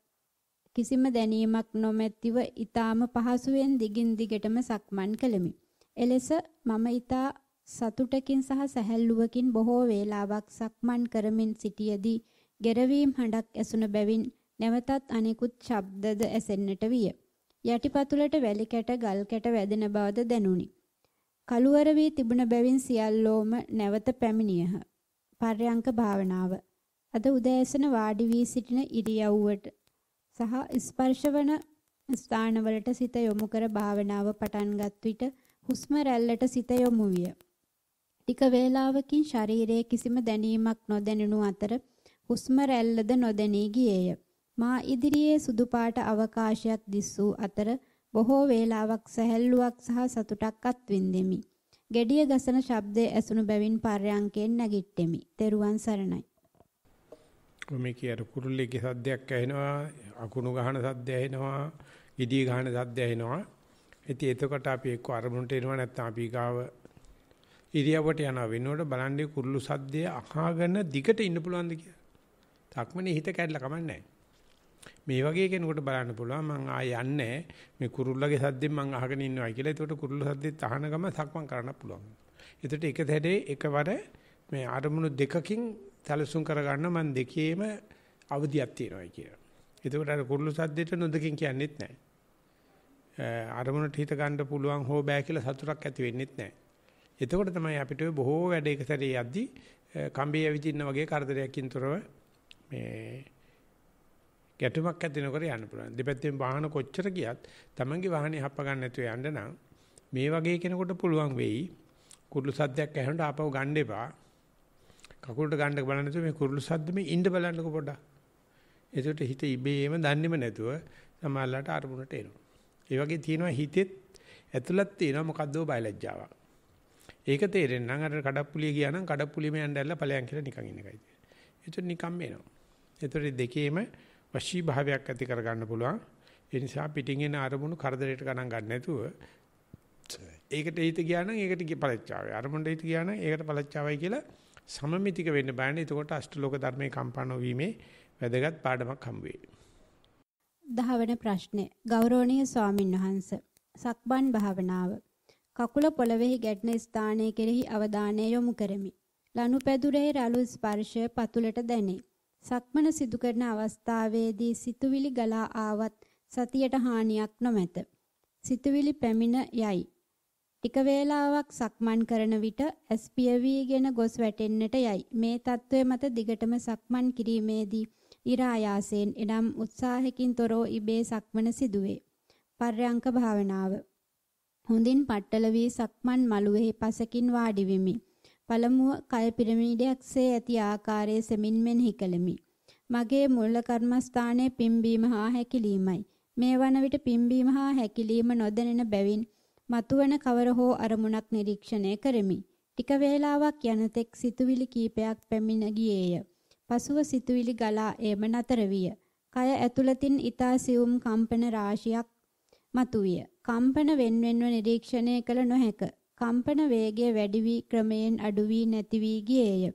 කිසිම දැනීමක් නොමැතිව ඊටාම පහසුවෙන් දිගින් දිගටම සක්මන් කළෙමි. එලෙස මම ඊටා සතුටකින් සහ සැහැල්ලුවකින් බොහෝ වේලාවක් සක්මන් කරමින් සිටියේදී ගෙරවීම් හඬක් ඇසුන බැවින් නැවතත් අනෙකුත් ශබ්දද ඇසෙන්නට විය. යටිපතුලට වැලි කැට ගල් කැට වැදෙන බවද දැනුනි. කළුවර වී තිබුණ බැවින් සියල්ලෝම නැවත පැමිණියහ. පර්යංක භාවනාව. අද උදෑසන වාඩි වී සිටින ඉරියව්වට සහ ස්පර්ශවන ස්ථානවලට සිත යොමු කර භාවනාව පටන්ගත් විට හුස්ම රැල්ලට සිත යොමු විය. ටික වේලාවකින් ශරීරයේ කිසිම දැනීමක් නොදැනුණු අතර හුස්ම රැල්ලද නොදැනී ගියේය. මා ඉදිරියේ සුදු පාට අවකාශයක් දිස් වූ අතර බොහෝ වේලාවක් සැහැල්ලුවක් සහ සතුටක් අත්විඳෙමි. gediya ගසන ශබ්දයේ ඇසුණු බැවින් පර්යංකයෙන් නැගිට්ටෙමි. තෙරුවන් සරණයි. මේ කියන කුරුල්ලෙක්ගේ සද්දයක් ඇහෙනවා, අකුණු ගහන සද්ද ඇහෙනවා, ඉදී ගහන සද්ද ඇහෙනවා. ඉතින් එතකොට අපි එක්ක අරමුණට එනවා නැත්නම් අපි ගාව ඉරියවට යන වෙනකොට බලන්නේ කුරුළු සද්දය අහගෙන දිගට ඉන්න පුළුවන්ද කියලා. තක්මනේ හිත කැඩලා කමන්නේ මේ වගේ කෙනෙකුට බලන්න පුළුවන් මං ආ යන්නේ මේ කුරුල්ලගේ සද්දෙන් මං අහගෙන ඉන්නවා කියලා. ඒකට කුරුල්ල සද්දෙත් අහන ගම සක්මන් කරන්න පුළුවන්. ඒකට එක දෙඩේ එකවර මේ අරමුණු දෙකකින් සැලසුම් කරගන්න මම දෙකේම අවදියක් තියෙනවා කියලා. එතකොට අර කුරුළු සද්දෙට නොදකින් කියන්නේත් නැහැ. අරමුණට හිත ගන්න පුළුවන් හෝ බෑ කියලා සතුටක් ඇති වෙන්නේත් නැහැ. එතකොට තමයි අපිට බොහෝ වැඩ එක සැරේ යද්දී කම්බේ ඇවිදින්න වගේ කරදරයකින් තොරව මේ ගැටුමක් ඇති නොකර යන්න පුළුවන්. දෙපැත්තෙන් වාහන කොච්චර ගියත් Tamange වාහනේ හප්ප ගන්න නැතුව යන්න නම් මේ වගේ කෙනෙකුට පුළුවන් වෙයි. කුරුළු සද්දයක් ඇහෙනකොට ආපහු ගන්න එපා. කකුලට ගන්න බලන්න මේ කුරුළු සද්ද මේ ඉන්න බලන්නකො පොඩ්ඩක්. එතකොට හිත ඉබේම දන්නේම නැතුව සමාල්ලාට අරමුණට එනවා. ඒ වගේ තියෙනවා හිතෙත් ඇතුළත් තියෙනවා මොකද්දෝ බයලජ්ජාවක්. ඒක තේරෙන්න නම් අර කඩප්පුලිය ගියා නම් කඩප්පුලිය මෙයන් දැල්ලා ඵලයන් කියලා නිකන් ඉන්න එකයි. ඒතර නිකන් එනවා. ඒතර දෙකේම වශී භාවයක් ඇති කරගන්න පුළුවන්. ඒ නිසා පිටින් එන අරමුණු කරදරයට ගණන් ගන්න නැතුව ඒකට හිත ගියා නම් ඒකට ඵලච්චාවයි. අරමුණට හිත ගියා නම් ඒකට ඵලච්චාවයි කියලා සමමිතික වෙන්න බෑනේ. එතකොට අෂ්ටලෝක ධර්මයේ කම්පන වීමේ වැදගත් පාඩමක් හම්බ වෙයි. දහවන ප්‍රශ්නේ ගෞරවනීය ස්වාමින් වහන්සේ සක්බන් භාවනාව කකුල පොළවෙහි ගැටෙන ස්ථානය කෙරෙහි අවධානය යොමු කරමි. ලනුපැදුරේ රළු ස්පර්ශය පතුලට දැනේ. සක්මන සිදු කරන අවස්ථාවේදී සිතුවිලි ගලා ආවත් සතියට හානියක් නොමැත. සිතුවිලි පැමිණ යයි. ටික වේලාවක් සක්මන් කරන විට ඇස් පියවීගෙන ගොස් වැටෙන්නට යයි. මේ తත්වය මත දිගටම සක්මන් කිරීමේදී ඉරායාසයෙන් එනම් උත්සාහකින් තොරව ඉබේ සක්මන සිදුවේ. පර්යංක භාවනාව. හොඳින් පట్టල වී සක්මන් මළුවේ පසකින් වාඩි වෙමි. පළමුව කය පිරමීඩයක්සේ ඇති ආකාරයේ සෙමින් මෙනෙහි කළෙමි. මගේ මූල කර්මස්ථානයේ පිම්බීම හා හැකිලීමයි. මේ වන විට පිම්බීම හා හැකිලීම නොදැනෙන බැවින් මතුවන කවර හෝ අරමුණක් නිරීක්ෂණය කරමි. ටික වේලාවක් යනතෙක් සිතුවිලි කීපයක් පැමිණ ගියේය. පසුව සිතුවිලි ගලා එම නතර විය. කය ඇතුළතින් ඊතා සියුම් කම්පන රාශියක් මතුවිය. කම්පන වෙන්වෙන්ව නිරීක්ෂණය කළ නොහැක. කම්පන වේගය වැඩි වී ක්‍රමයෙන් අඩු වී නැති වී ගියේය.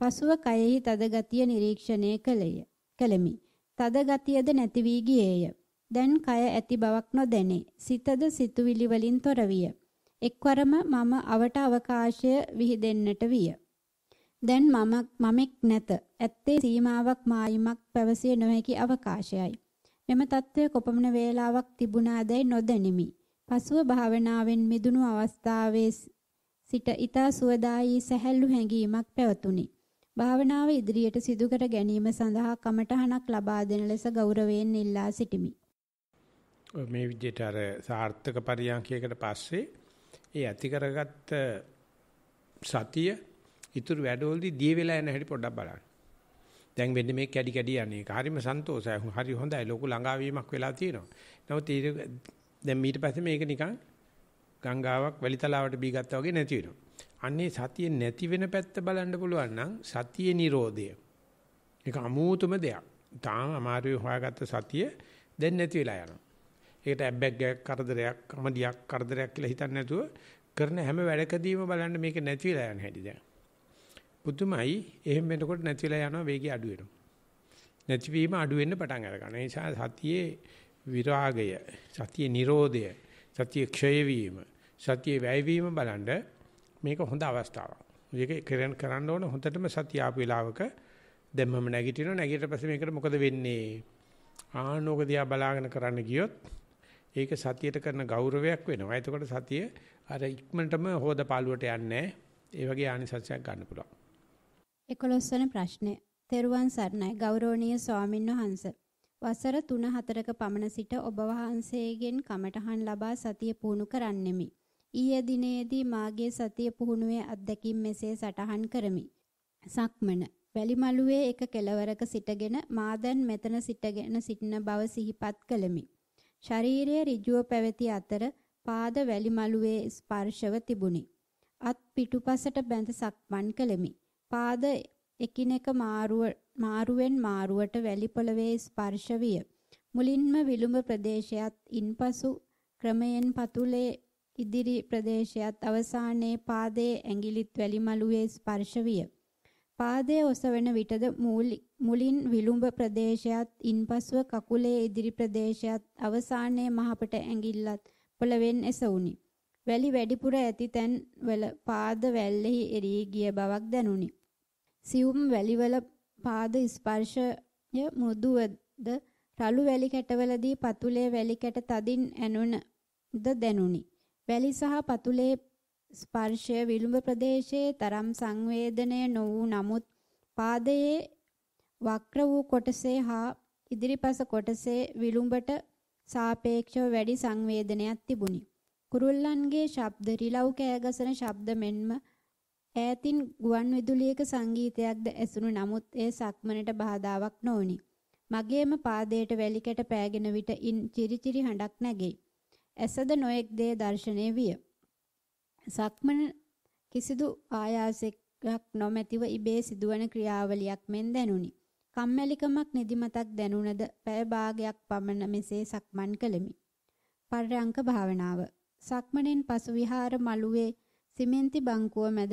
පසුව කයෙහි තද ගතිය නිරීක්ෂණය කළේය. කළෙමි. තද ගතියද නැති වී ගියේය. දැන් කය ඇති බවක් නොදැනේ. සිතද සිතුවිලි වලින් තොර විය. එක්වරම මම අවට අවකාශය විහිදෙන්නට විය. දැන් මම මමෙක් නැත. ඇත්තේ සීමාවක් මායිමක් පැවසිය නොහැකි අවකාශයයි. මෙම తත්වයේ කොපමණ වේලාවක් තිබුණාදැයි නොදැනිමි. පසුව භාවනාවෙන් මිදුණු අවස්ථාවේ සිට ඊතා සුවදායි සැහැල්ලු හැඟීමක් පැවතුණි. භාවනාව ඉදිරියට සිදු ගැනීම සඳහා කමඨහනක් ලබා දෙන ලෙස ගෞරවයෙන් ඉල්ලා සිටිමි. මේ විදිහට අර සාර්ථක පරියන්කයකට පස්සේ ඒ ඇති කරගත්ත සතිය ඉතුරු වැඩවලදී දිය වෙලා යන හැටි පොඩ්ඩක් බලන්න. දැන් වෙන්නේ මේ කැඩි කැඩි යන්නේ. හරිම සන්තෝෂයි. හරි හොඳයි. ලොකු ළඟාවීමක් වෙලා තියෙනවා. නමුත් දැන් ඊට පස්සේ මේක නිකන් ගංගාවක් වැලිතලාවට බී ගත්තා වගේ නැති වෙනවා. අන්නේ සතිය නැති වෙන පැත්ත බලන්න පුළුවන් නම් සතියේ Nirodha. ඒක අමූතුම දෙයක්. තාම අමාරුවේ හොයාගත්ත සතිය දැන් නැති වෙලා යනවා. ඒකට ඇබ්බැක්යක් කරදරයක් කමඩියක් කරදරයක් කියලා හිතන්නේ නැතුව කරන හැම වැඩකදීම බලන්න මේක නැති වෙලා යන හැටි දැන්. පුදුමයි එහෙම වෙනකොට නැති වෙලා යනවා වේගය අඩු වෙනවා. නැතිවීම අඩු වෙන්න පටන් අර ගන්න. ඒ නිසා සතියේ විරාගය, සතියේ Nirodhaය, සතියේ ක්ෂය වීම, සතියේ වැය වීම බලන්න මේක හොඳ අවස්ථාවක්. මේක කරන් කරන්න ඕන හොඳටම සතිය ආපු වෙලාවක දැන් මම නැගිටිනවා නැගිටිට පස්සේ මේකට මොකද වෙන්නේ? ආනෝක දිහා බලාගෙන කරන්න ගියොත් ඒක සතියට කරන ගෞරවයක් වෙනවා. එතකොට සතිය අර ඉක්මනටම හොදපාලුවට යන්නේ ඒ වගේ ආනිසංසයක් ගන්න පුළුවන්. 11 වෙනි ප්‍රශ්නේ. තෙරුවන් සරණයි ගෞරවනීය ස්වාමින් වහන්සේ. වසර 3-4ක පමණ සිට ඔබ වහන්සේගෙන් කමඨහන් ලබා සතිය පුහුණු කරන්නෙමි. ඊයේ දිනේදී මාගේ සතිය පුහුණුවේ අත්දැකීම් මෙසේ සටහන් කරමි. සක්මන වැලිමලුවේ එක කෙළවරක සිටගෙන මා දැන් මෙතන සිටගෙන සිටින බව සිහිපත් කළෙමි. ශරීරයේ ඍජුව පැවති අතර පාද වැලි මළුවේ ස්පර්ශව තිබුණි. අත් පිටුපසට බැඳ සක්මන් කළෙමි. පාද එකිනෙක මාරුවෙන් මාරුවට වැලි පොළවේ ස්පර්ශ විය. මුලින්ම විලුඹ ප්‍රදේශයත් ඉන්පසු ක්‍රමයෙන් පතුලේ ඉදිරි ප්‍රදේශයත් අවසානයේ පාදයේ ඇඟිලිත් වැලි මළුවේ ස්පර්ශ විය. පාදය ඔසවන විටද මුලින් විලුඹ ප්‍රදේශයත් ඉන්පසුව කකුලේ ඉදිරි ප්‍රදේශයත් අවසානයේ මහපට ඇඟිල්ලත් පොළවෙන් එසවුනි. වැලි වැඩිපුර ඇති තැන් වල පාද වැල්ලෙහි එරී ගිය බවක් දැනුනි. සියුම් වැලිවල පාද ස්පර්ශය මෘදුවද රළු වැලි කැටවලදී පතුලේ වැලි කැට තදින් ඇනුණද දැනුනි. වැලි සහ පතුලේ ස්පර්ශය විලුඹ ප්‍රදේශයේ තරම් සංවේදනය නොවූ නමුත් පාදයේ වක්‍ර වූ කොටසේ හා ඉදිරිපස කොටසේ විලුඹට සාපේක්ෂව වැඩි සංවේදනයක් තිබුණි. කුරුල්ලන්ගේ ශබ්ද රිලව් කෑගසන ශබ්ද මෙන්ම ඈතින් ගුවන් විදුලියක සංගීතයක්ද ඇසුණු නමුත් ඒ සක්මනට බාධාවක් නොවුනි. මගේම පාදයට වැලිකැට පෑගෙන විට ඉන් චිරිචිරි හඬක් නැගෙයි. ඇසද නොඑක් දේ දර්ශනය විය. සක්මන කිසිදු ආයාසයක් නොමැතිව ඉබේ සිදුවන ක්‍රියාවලියක් මෙන් දැනුනි. කම්මැලිකමක් නිදිමතක් දැනුණද පැය භාගයක් පමණ මෙසේ සක්මන් කළෙමි. පර්යංක භාවනාව. සක්මණෙන් පසු විහාර මළුවේ සිමෙන්ති බංකුව මැද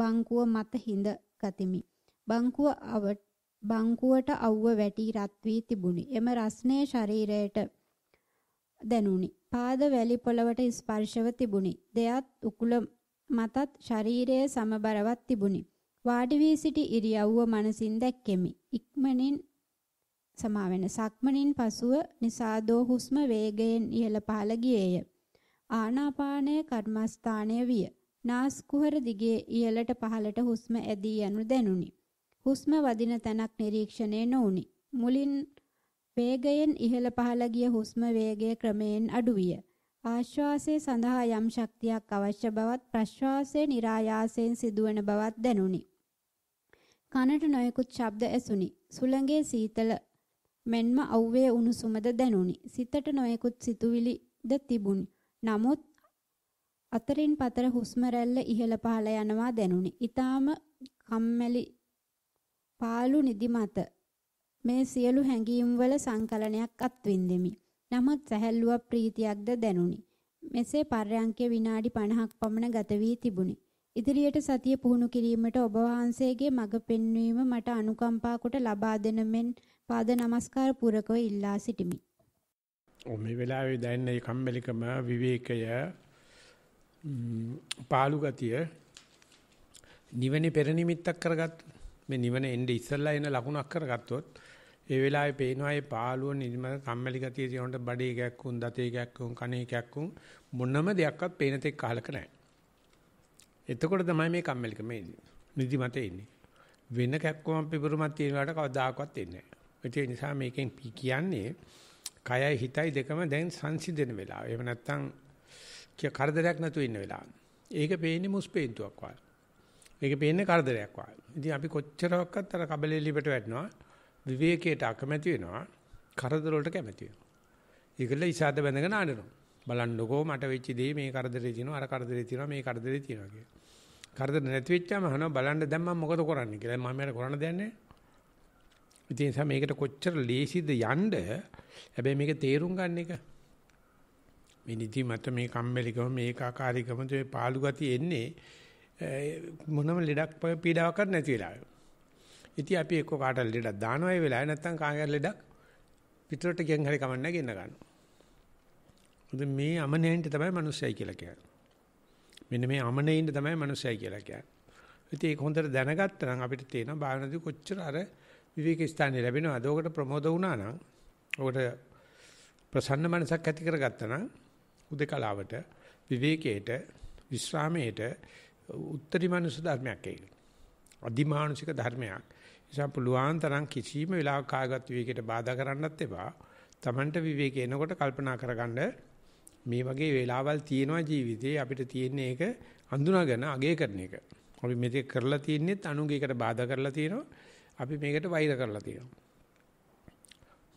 බංකුව මත හිඳ ගතිමි. බංකුව බංකුවට අවුව වැටි රත් වී තිබුණි. එම රස්නේ ශරීරයට දැනුනි. පාද වැලි පොළවට ස්පර්ශව තිබුණි. දෙයත් උකුල මතත් ශරීරයේ සමබරවත් තිබුණි. වාඩි වී සිටි ඉරියව්ව මනසින් දැක්කෙමි. ඉක්මනින් සමාවෙන සක්මනින් පසුව නිසාදෝ හුස්ම වේගයෙන් ඉහළ පහළ ගියේය. ආනාපානය කර්මස්ථානය විය. නාස්කුහර දිගේ ඉහළට පහළට හුස්ම ඇදී යනු දැනුනි. හුස්ම වදින තැනක් නිරීක්ෂණය නොවුනි. මුලින් වේගයෙන් ඉහළ පහළ ගිය හුස්ම වේගය ක්‍රමයෙන් අඩුවිය. ආශ්වාසය සඳහා යම් ශක්තියක් අවශ්‍ය බවත් ප්‍රශ්වාසය નિરાයාසයෙන් සිදුවන බවත් දැනුනි. කනට නොයෙකුත් ශබ්ද ඇසුනි. සුළඟේ සීතල මෙන්ම අව්වේ උණුසුමද දැනුනි. සිතට නොයෙකුත් සිතුවිලිද තිබුණි. නමුත් අතරින් පතර හුස්ම රැල්ල ඉහළ පහළ යනවා දැනුනි. ඊටාම කම්මැලි පාළු නිදිමත මේ සියලු හැඟීම්වල සංකලනයක් අත්විඳෙමි. නමුත් සැහැල්ලුවක් ප්‍රීතියක්ද දැනුනි. මෙසේ පර්යංකය විනාඩි 50ක් පමණ ගත වී තිබුණි. ඉදිරියට සතිය පුහුණු කිරීමට ඔබ වහන්සේගේ මඟ පෙන්වීම මට අනුකම්පා කොට ලබා දෙන මෙන් පාද නමස්කාර පූරකව ඉල්ලා සිටිමි. මේ වෙලාවේ දැනෙන මේ කම්මැලිකම විවේකය පාළු ගතිය නිවනේ පෙරනිමිත්තක් කරගත් මේ නිවන එන්නේ ඉස්සල්ලා එන ලකුණක් කරගත්තොත් ඒ වෙලාවේ පේනවා ඒ පාළුව නිදිම කම්මැලි ගතිය තියෙනකොට බඩේ ගැක්කුම් දතේ ගැක්කුම් කනේ ගැක්කුම් මොනම දෙයක්වත් පේන තෙක් කහලක නැහැ. එතකොට තමයි මේ කම්මැලිකම එන්නේ. නිදිමත එන්නේ. වෙන කැක්කමක් පිපුරුමක් තියෙන වෙලාවට කවදාකවත් එන්නේ නැහැ. ඒ නිසා මේකෙන් කියන්නේ කයයි හිතයි දෙකම දැන් සංසිඳෙන වෙලාව. එහෙම නැත්නම් කිය කරදරයක් නැතුව ඉන්න වෙලාව. ඒක පේන්නේ මුස්පේන්තුවක් වගේ. ඒක පේන්නේ කරදරයක් වගේ. ඉතින් අපි කොච්චරවක්වත් අර කබලේ ලිපට වැටෙනවා. විවේකයට අකමැති වෙනවා. කරදර වලට කැමති වෙනවා. ඒකල ඉසాత බැඳගෙන ආනනවා. බලන්නකෝ මට වෙච්ච දේ මේ කරදරේ තියෙනවා අර කරදරේ තියෙනවා මේ කරදරේ තියෙනවා කියලා. කරදර නැති වෙච්චාම අහනවා බලන්න දැන් මම මොකද කරන්නේ කියලා. මම මෙයාට කරන්න දෙයක් නැහැ. ඉතින් ඒ නිසා මේකට කොච්චර ලේසිද යන්න හැබැයි මේක තේරුම් ගන්න එක මේ නිදි මත මේ කම්මැලිකම මේ ඒකාකාරීකම මේ පාළු ගතිය එන්නේ මොනම ලෙඩක් පීඩාවක් නැති වෙලාවේ ඉතින් අපි එක්ක කාට ලෙඩක් දානවා ඒ වෙලාවේ නැත්තම් කාගෙන් ලෙඩක් පිටරට ගියන් හරි කමන්නේ ගෙන්න ගන්නවා. ඉතින් මේ අමනේන්ට තමයි මිනිස්සයි කියලා කියන්නේ. මෙන්න මේ අමනේන්ට තමයි මිනිස්සයි කියලා කියන්නේ. ඉතින් ඒක හොඳට දැනගත්තා නම් අපිට තේරෙනවා භාවනාදී කොච්චර අර විවේක ස්ථානේ ලැබෙනවද? ඕකට ප්‍රමෝද වුණා නම් ඕකට ප්‍රසන්න මනසක් ඇති කරගත්තා නම් උදකලාවට විවේකයට විශ්‍රාමයට උත්තරී මනුෂ්‍ය ධර්මයක් ඒක. අදිමානුෂික ධර්මයක්. නිසා පුළුවන් තරම් කිසිම වෙලාවක කායගත විවේකයට බාධා කරන්නත් එපා. Tamanට විවේකේ එනකොට කල්පනා කරගන්න මේ වගේ වෙලාවල් තියෙනවා ජීවිතේ අපිට තියෙන එක හඳුනාගෙන අගය කරන එක. අපි මේක කරලා තින්නේත් අනුගේකට බාධා කරලා තියෙනවා. අපි මේකට වෛර කරලා තියෙනවා.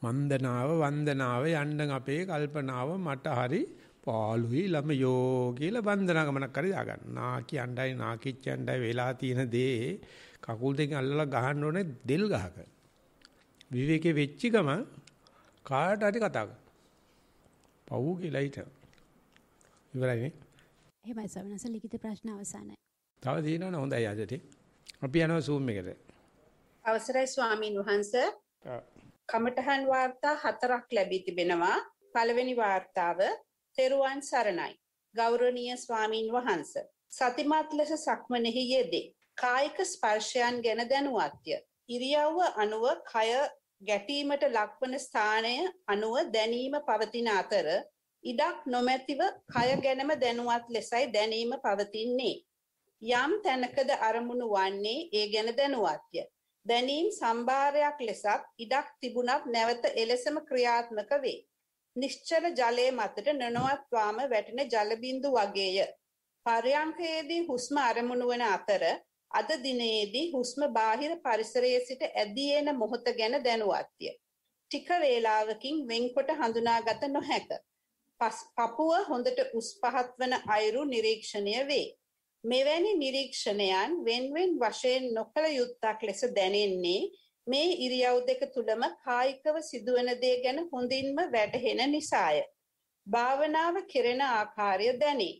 මන්දනාව වන්දනාව යන්න අපේ කල්පනාව මට හරි පාළුයි ළමයෝ කියලා වන්දනා ගමනක් හරි දාගන්න. නා කියණ්ඩයි නා කිච්චණ්ඩයි වෙලා තියෙන දේ කකුල් දෙකෙන් අල්ලලා ගහන්න ඕනේ දෙල් ගහක. විවේකේ වෙච්ච ගම කාට හරි කතා කරා. පව් කියලා හිට. ඉවරයිනේ. එහෙමයි සවනස ලිඛිත ප්‍රශ්න අවසానයි. තව තියෙනවනේ හොඳයි අදට. අපි යනවා Zoom එකට. අවසරයි ස්වාමින් වහන්සේ. කමඨහන් වාර්තා හතරක් ලැබී තිබෙනවා. පළවෙනි වාර්තාව තෙරුවන් සරණයි. ගෞරවනීය ස්වාමින් වහන්සේ. සතිමත් ලෙස සක්මනෙහි යෙදී කායික ස්පර්ශයන් ගැන දැනුවත්ය. ඉරියව්ව අනුව කය ගැටීමට ලක්වන ස්ථානය අනුව දැනීම පවතින අතර ඉඩක් නොමැතිව කය ගැනම දැනුවත් ලෙසයි දැනීම පවතින්නේ. යම් තැනකද අරමුණු වන්නේ ඒ ගැන දැනුවත්ය. දැනීම් සම්භාරයක් ලෙසත් ඉඩක් තිබුණත් නැවත එලෙසම ක්‍රියාත්මක වේ. නිශ්චල ජලයේ මතට නොනවත්වාම වැටෙන ජල වගේය. පරයන්කයේදී හුස්ම අරමුණු වන අතර අද දිනේදී හුස්ම බාහිර පරිසරයේ සිට ඇදී එන මොහොත ගැන දැනුවත්ය. ටික වේලාවකින් වෙන්කොට හඳුනාගත නොහැක. පපුව හොඳට උස් පහත් වන අයුරු නිරීක්ෂණය වේ. මෙවැනි නිරීක්ෂණයන් වෙන්වෙන් වශයෙන් නොකළ යුත්තක් ලෙස දැනෙන්නේ මේ ඉරියව් දෙක තුලම කායිකව සිදුවන දේ ගැන හොඳින්ම වැටහෙන නිසාය. භාවනාව කෙරෙන ආකාරය දැනේ.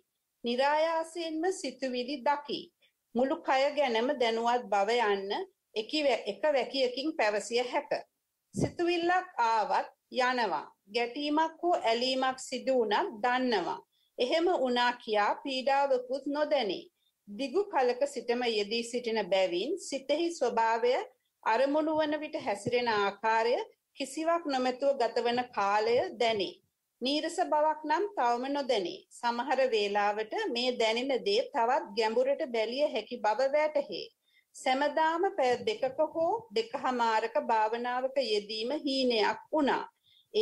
નિરાයාසයෙන්ම සිතුවිලි දකි. මුළු කය ගැනම දැනුවත් බව යන්න එක වැකියකින් පැවසිය හැක. සිතුවිල්ලක් ආවත් යනවා. ගැටීමක් හෝ ඇලීමක් සිදු වුණත් දන්නවා. එහෙම වුණා කියා පීඩාවකුත් නොදැනේ. දිගු කලක සිටම යෙදී සිටින බැවින් සිතෙහි ස්වභාවය අරමුණු වන විට හැසිරෙන ආකාරය කිසිවක් නොමැතුව ගතවන කාලය දැනේ. නීරස බවක් නම් තවම නොදැනේ. සමහර වේලාවට මේ දැනෙන දේ තවත් ගැඹුරට බැලිය හැකි බව වැටහේ. සෑමදාම පැය දෙකක හෝ දෙකහමාරක භාවනාවක යෙදීම හීනයක් වුණා.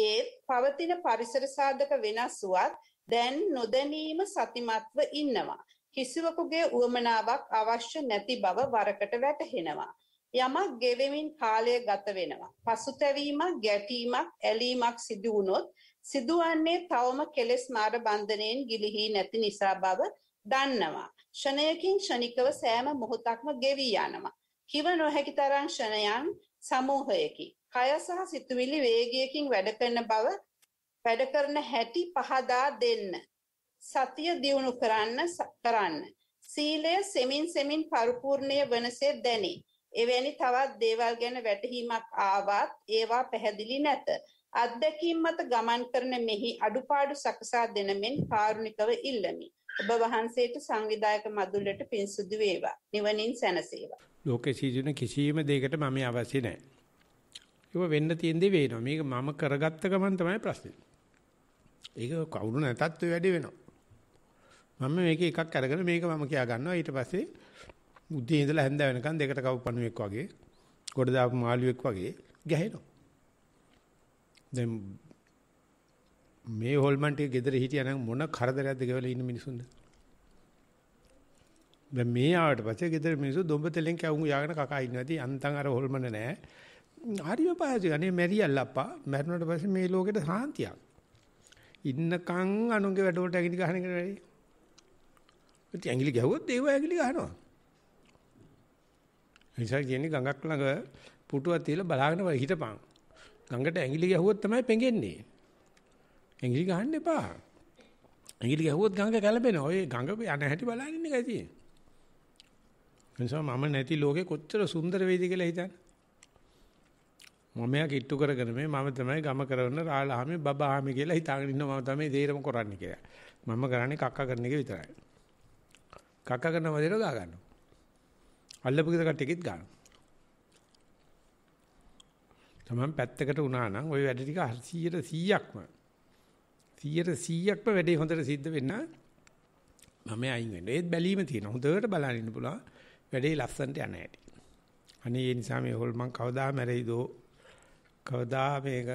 ඒත් පවතින පරිසර සාධක වෙනස් වුවත් දැන් නොදැනීම සතිමත්ව ඉන්නවා. කිසිවකුගේ උවමනාවක් අවශ්‍ය නැති බව වරකට වැටහෙනවා. යමක් ගෙවෙමින් කාලය ගත වෙනවා. පසුතැවීමක්, ගැටීමක්, ඇලීමක් සිදු වුණොත් සිදුවන්නේ තවම කෙලෙස් මාර බන්ධනයෙන් ගිලිහි නැති නිසා බව දන්නවා. ෂණයකින් ෂණිකව සෑම මොහොතක්ම ගෙවි යනවා. කිව නොහැකි තරම් ෂණයන් සමූහයකි. කය සහ සිතුවිලි වේගයකින් වැඩ කරන බව වැඩ කරන හැටි පහදා දෙන්න. සතිය දියුණු කරන්න කරන්න. සීලය සෙමින් සෙමින් පරිපූර්ණය වනසේ දැනේ. එවැනි තවත් දේවල් ගැන වැටහීමක් ආවත් ඒවා පැහැදිලි නැත. අත්දැකීම් මත ගමන් කරන මෙහි අඩුපාඩු සකසා දෙන මෙන් කාරුණිකව ඉල්ලමි. ඔබ වහන්සේට සංවිධායක මදුලට පින් සිදු වේවා. නිවනින් සැනසේවා. ලෝකේ සිදුවෙන කිසියම් දෙයකට මම අවශ්‍ය නැහැ. ඒක වෙන්න තියෙන දේ වෙනවා. මේක මම කරගත්ත ගමන් තමයි ප්‍රශ්නේ. ඒක කවුරු නැතත් ඔය වැඩේ වෙනවා. මම මේක එකක් අරගෙන මේක මම කියා ගන්නවා. ඊට පස්සේ උදේ ඉඳලා හැන්ද වෙනකන් දෙකට කවපණුවෙක් වගේ, ගොඩ දාපු මාළුවෙක් වගේ ගැහෙනවා. දැන් මේ හොල්මන් ටික ගෙදර හිටියනම් මොන කරදරයක්ද ගෙවලා ඉන්න මිනිසුන්ද? දැන් මේ ආවට පස්සේ ගෙදර මිනිස්සු දොඹ තෙලෙන් කැවුම් යාගෙන කකා ඉන්නවාදී අන්තං අර හොල්මන නෑ. හරිම පාසි අනේ මෙරියල්ලාපා මැරුණාට පස්සේ මේ ලෝකෙට සාන්තියක්. ඉන්නකන් අනුන්ගේ වැඩ වලට ඇඟිලි ගහන එක නෙවෙයි. ඒත් ඇඟිලි ගැහුවොත් ඒව ඇඟිලි ගහනවා. නිසා කියන්නේ ගඟක් ළඟ පුටුවක් තියලා බලාගෙන හිටපන්. ගඟට ඇඟිලි ගැහුවොත් තමයි පෙඟෙන්නේ. ඇඟිලි ගහන්න එපා. ඇඟිලි ගැහුවොත් ගඟ කැළඹෙනවා. ඔය ගඟ යන හැටි බලන්න ඉන්න එකයි තියෙන්නේ. නිසා මම නැති ලෝකේ කොච්චර සුන්දර වෙයිද කියලා හිතන්න. මම යා කිට්ටු කරගෙන මේ මම තමයි ගම කරන රාළාමේ බබාමේ කියලා හිතාගෙන ඉන්නවා මම තමයි දේරම කරන්නේ කියලා. මම කරන්නේ කක්ක කරන එක විතරයි. කක්ක කරනම දේර ගා ගන්නවා. අල්ලපු ගෙදර කට්ටියකෙත් ගන්නවා. තමන් පැත්තකට වුණා නම් ওই වැඩ ටික 100ට 100ක්ම 100ට 100ක්ම වැඩේ හොඳට සිද්ධ වෙන්න මම අයින් වෙන්න. ඒත් බැලීම තියෙන. හොඳට බලන්න ඉන්න පුළුවන්. වැඩේ ලස්සනට යන හැටි. අනේ ඒ නිසා මේ හොල්මන් කවදා මැරෙයිදෝ කවදා මේක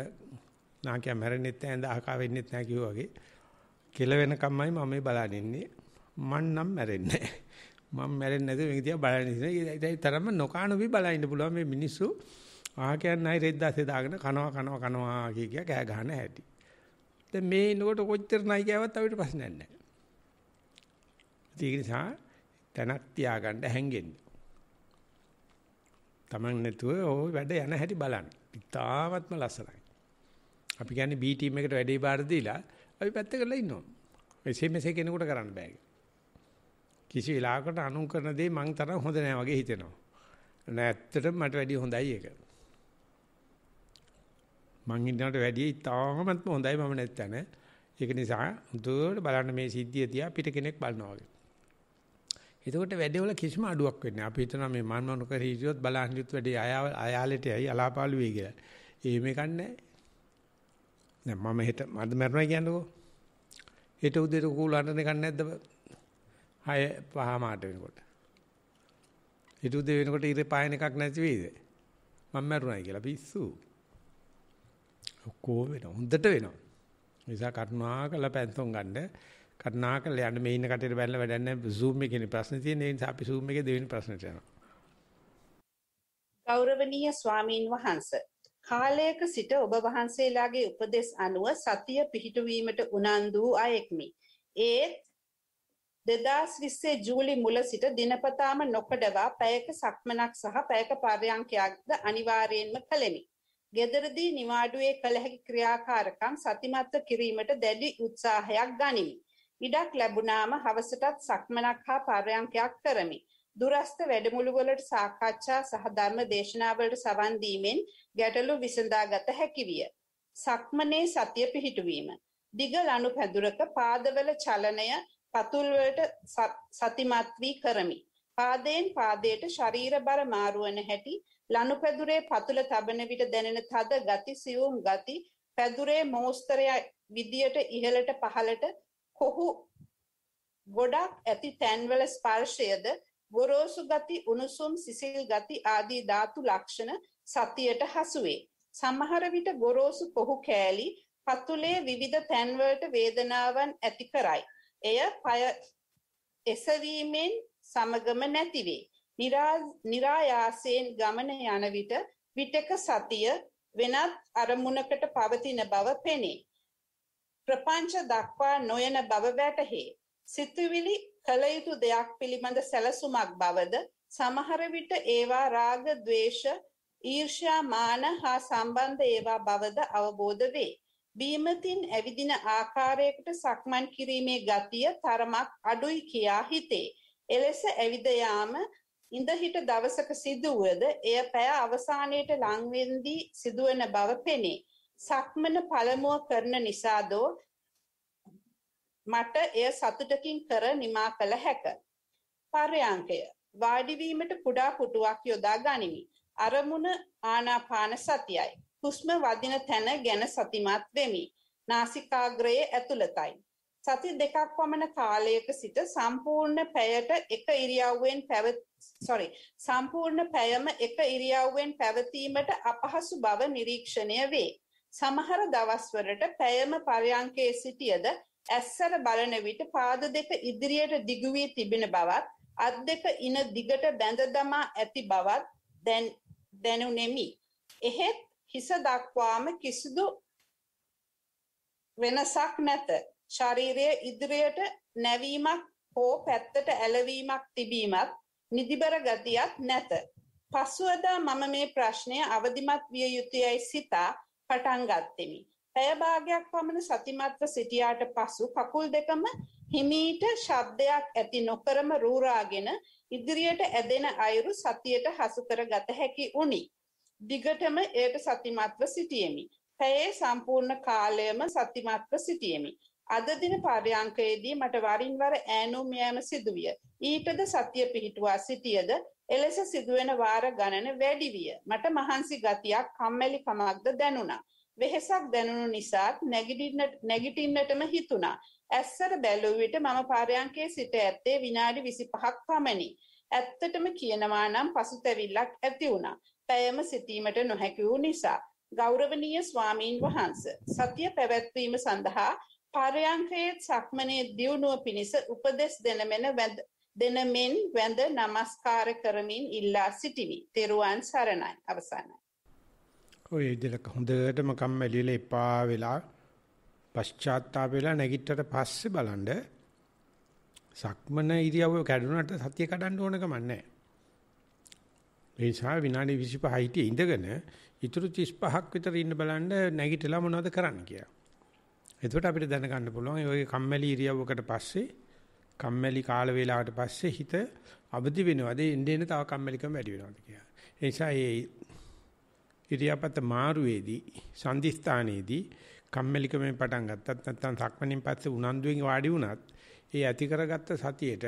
නාකිය මැරෙන්නෙත් නැහැ දහකා වෙන්නෙත් නැහැ කිව්වා වගේ කෙල වෙනකම්මයි මම මේ බලන් ඉන්නේ මං නම් මැරෙන්නේ මම මැරෙන්නේ නැතුව මේක දිහා බලන් ඉන්නේ ඒ තරම්ම නොකානු වෙ බලන් ඉන්න පුළුවන් මේ මිනිස්සු ආ කියන්නේ රෙද්දාසේ දාගෙන කනවා කනවා කනවා කිය කිය කෑ ගහන හැටි. දැන් මේ එනකොට කොච්චර නයි කියවත් අපිට ප්‍රශ්නයක් නැහැ. ඒක නිසා තනක් තියාගන්න හැංගෙන්න. Taman නැතුව ওই වැඩ යන හැටි බලන්න. ඉතාමත්ම ලස්සනයි. අපි කියන්නේ B team එකට වැඩේ බාර දීලා අපි පැත්ත කරලා ඉන්නවා. එසේ මෙසේ කෙනෙකුට කරන්න බෑ. කිසි වෙලාවකට අනුන් කරන දේ මං තරම් හොඳ නෑ වගේ හිතෙනවා. නෑ ඇත්තටම මට වැඩිය හොඳයි ඒක. මං ඉන්නකට වැඩිය ඉතාමත්ම හොඳයි මම නැත්තන. ඒක නිසා හුදුවට බලන්න මේ සිද්ධිය තියා පිට කෙනෙක් බලනවා වගේ. එතකොට වැඩේවල කිසිම අඩුවක් වෙන්නේ. අපි හිතනවා මේ මන් මනු කර හිටියොත් බලන් හිටියොත් වැඩේ අයාලෙට යයි අලාපාලු වෙයි කියලා. ඒ මේක නැහැ. දැන් මම හෙට මද මරනවා කියන්නකෝ. හෙට උදේට කූල අඬන එකක් නැද්ද? 6 5 මාට වෙනකොට. හෙට උදේ වෙනකොට ඉර පායන එකක් නැති වෙයිද? මම මරුණයි කියලා පිස්සු. ඔක්කොම වෙනවා. හොඳට වෙනවා. නිසා කරුණාකරලා පැන්තොන් ගන්න. කරුණාකරලා යන්න මේ ඉන්න කටියට බැලලා වැඩක් නැහැ. Zoom එකේ ප්‍රශ්න තියෙන නිසා අපි Zoom එකේ දෙවෙනි ප්‍රශ්නට යනවා. ගෞරවනීය ස්වාමීන් වහන්සේ කාලයක සිට ඔබ වහන්සේලාගේ උපදෙස් අනුව සතිය පිහිටුවීමට උනන්දු වූ අයෙක්මි. ඒත් 2020 ජූලි මුල සිට දිනපතාම නොකඩවා පැයක සක්මනක් සහ පැයක පර්යංකයක්ද අනිවාර්යයෙන්ම කළෙමි. ගෙදරදී නිවාඩුවේ කළ හැකි ක්‍රියාකාරකම් සතිමත්ව කිරීමට දැඩි උත්සාහයක් ගනිමි. ඉඩක් ලැබුණාම හවසටත් සක්මනක් හා පර්යංකයක් කරමි. දුරස්ත වැඩමුළුවලට සාකච්ඡා සහ ධර්ම දේශනාවලට සවන් දීමෙන් ගැටලු විසඳාගත හැකි විය. සක්මනේ සතිය පිහිටුවීම. දිග ලනු පැදුරක පාදවල චලනය පතුල් වලට සතිමත් වී කරමි. පාදයෙන් පාදයට ශරීර බර මාරුවන හැටි ලනුපැදුරේ පතුල තබන විට දැනෙන තද ගති සියුම් ගති පැදුරේ මෝස්තරය විදියට ඉහළට පහළට කොහු ගොඩක් ඇති තැන්වල ස්පර්ශයද ගොරෝසු ගති උණුසුම් සිසිල් ගති ආදී ධාතු ලක්ෂණ සතියට හසුවේ සමහර විට ගොරෝසු කොහු කෑලි පතුලේ විවිධ තැන්වලට වේදනාවන් ඇති කරයි එය පය එසවීමෙන් සමගම නැතිවේ. નિરાයාසයෙන් ගමන යන විට විටක සතිය වෙනත් අරමුණකට පවතින බව පෙනේ. ප්‍රපංච දක්වා නොයන බව වැටහේ. සිතුවිලි කල යුතු දෙයක් පිළිබඳ සැලසුමක් බවද සමහර විට ඒවා රාග, ద్వේෂ, ඊර්ෂ්‍යා, මාන හා සම්බන්ධ ඒවා බවද අවබෝධ වේ. බීමතින් ඇවිදින ආකාරයකට සක්මන් කිරීමේ ගතිය තරමක් අඩුයි කියා හිතේ. එලෙස ඇවිද යාම ඉඳහිට දවසක සිදුවද එය පැය අවසානයේට ලංවෙන්දී සිදුවන බව පෙනේ. සක්මන පළමුව කරන නිසාදෝ මට එය සතුටකින් කර නිමා කළ හැක. පර්යංකය වාඩි වීමට කුඩා පුටුවක් යොදා ගනිමි. අරමුණ ආනාපාන සතියයි. හුස්ම වදින තැන ගැන සතිමත් වෙමි. නාසිකාග්‍රයේ ඇතුළතයි. සති දෙකක් පමණ කාලයක සිට සම්පූර්ණ පැයට එක ඉරියව්වෙන් පැවත sorry සම්පූර්ණ පැයම එක ඉරියව්වෙන් පැවතීමට අපහසු බව නිරීක්ෂණය වේ. සමහර දවස්වලට පැයම පරයන්කේ සිටියද ඇස්සර බලන විට පාද දෙක ඉදිරියට දිගු වී තිබෙන බවත් අත් දෙක ඉන දිගට බැඳ දමා ඇති බවත් දැන් දැනුනෙමි. එහෙත් හිස දක්වාම කිසිදු වෙනසක් නැත. ශරීරය ඉදිරියට නැවීමක් හෝ පැත්තට ඇලවීමක් තිබීමත් නිදිබර ගතියක් නැත. පසුවදා මම මේ ප්‍රශ්නය අවදිමත් විය යුතුයයි සිතා පටන් ගත්තෙමි. පැය භාගයක් පමණ සතිමත්ව සිටියාට පසු කකුල් දෙකම හිමීට ශබ්දයක් ඇති නොකරම රූරාගෙන ඉදිරියට ඇදෙන අයුරු සතියට හසු කරගත හැකි වුනි. දිගටම එයට සතිමත්ව සිටියෙමි. පැයේ සම්පූර්ණ කාලයම සතිමත්ව සිටියෙමි. අද දින පරයන්කයේදී මට වරින් වර ඈනුම් යෑම සිදුවිය. ඊටද සතිය පිහිටුවා සිටියද එලෙස සිදුවෙන වාර ගණන වැඩි විය. මට මහන්සි ගතියක්, කම්මැලි කමක්ද දැනුණා. වෙහෙසක් දැනුණු නිසාත් නැගිටින්නටම හිතුණා. ඇස්සර බැලුව විට මම පරයන්කේ සිට ඇත්තේ විනාඩි 25ක් පමණි. ඇත්තටම කියනවා නම් පසුතැවිල්ලක් ඇති වුණා. පැයම සිටීමට නොහැකි වූ නිසා ගෞරවනීය ස්වාමින් වහන්සේ සතිය පැවැත්වීම සඳහා පරයන්කයේ සක්මනේ දියුණුව පිණිස උපදෙස් දෙනමෙන දෙනමෙන් වැඳ නමස්කාර කරමින් ඉල්ලා සිටිමි. තෙරුවන් සරණයි. අවසන්යි. ඔය විදිහට හොඳටම කම්මැලිලා එපා වෙලා පශ්චාත්තාප වෙලා නැගිටට පස්සේ බලන්න සක්මන ඉරියව්ව කැඩුනට සතිය කඩන්න ඕන ගමන් නැහැ. ඒ නිසා විනාඩි 25 හිටියේ ඉඳගෙන ඊටු 35ක් විතර ඉන්න බලන්න නැගිටලා මොනවද කරන්න කියලා. එතකොට අපිට දැනගන්න පුළුවන් ඔය කම්මැලි ඉරියව්වකට පස්සේ කම්මැලි කාල වේලාවට පස්සේ හිත අවදි වෙනවද එන්නේ තව කම්මැලිකම වැඩි වෙනවද කියලා. ඒ නිසා මේ ඉරියාපත මාරුවේදී සංදිස්ථානයේදී කම්මැලිකමෙන් පටන් ගත්තත් නැත්නම් සක්මණෙන් පස්සේ උනන්දුවෙන් වාඩි වුණත් ඒ ඇති කරගත්ත සතියේට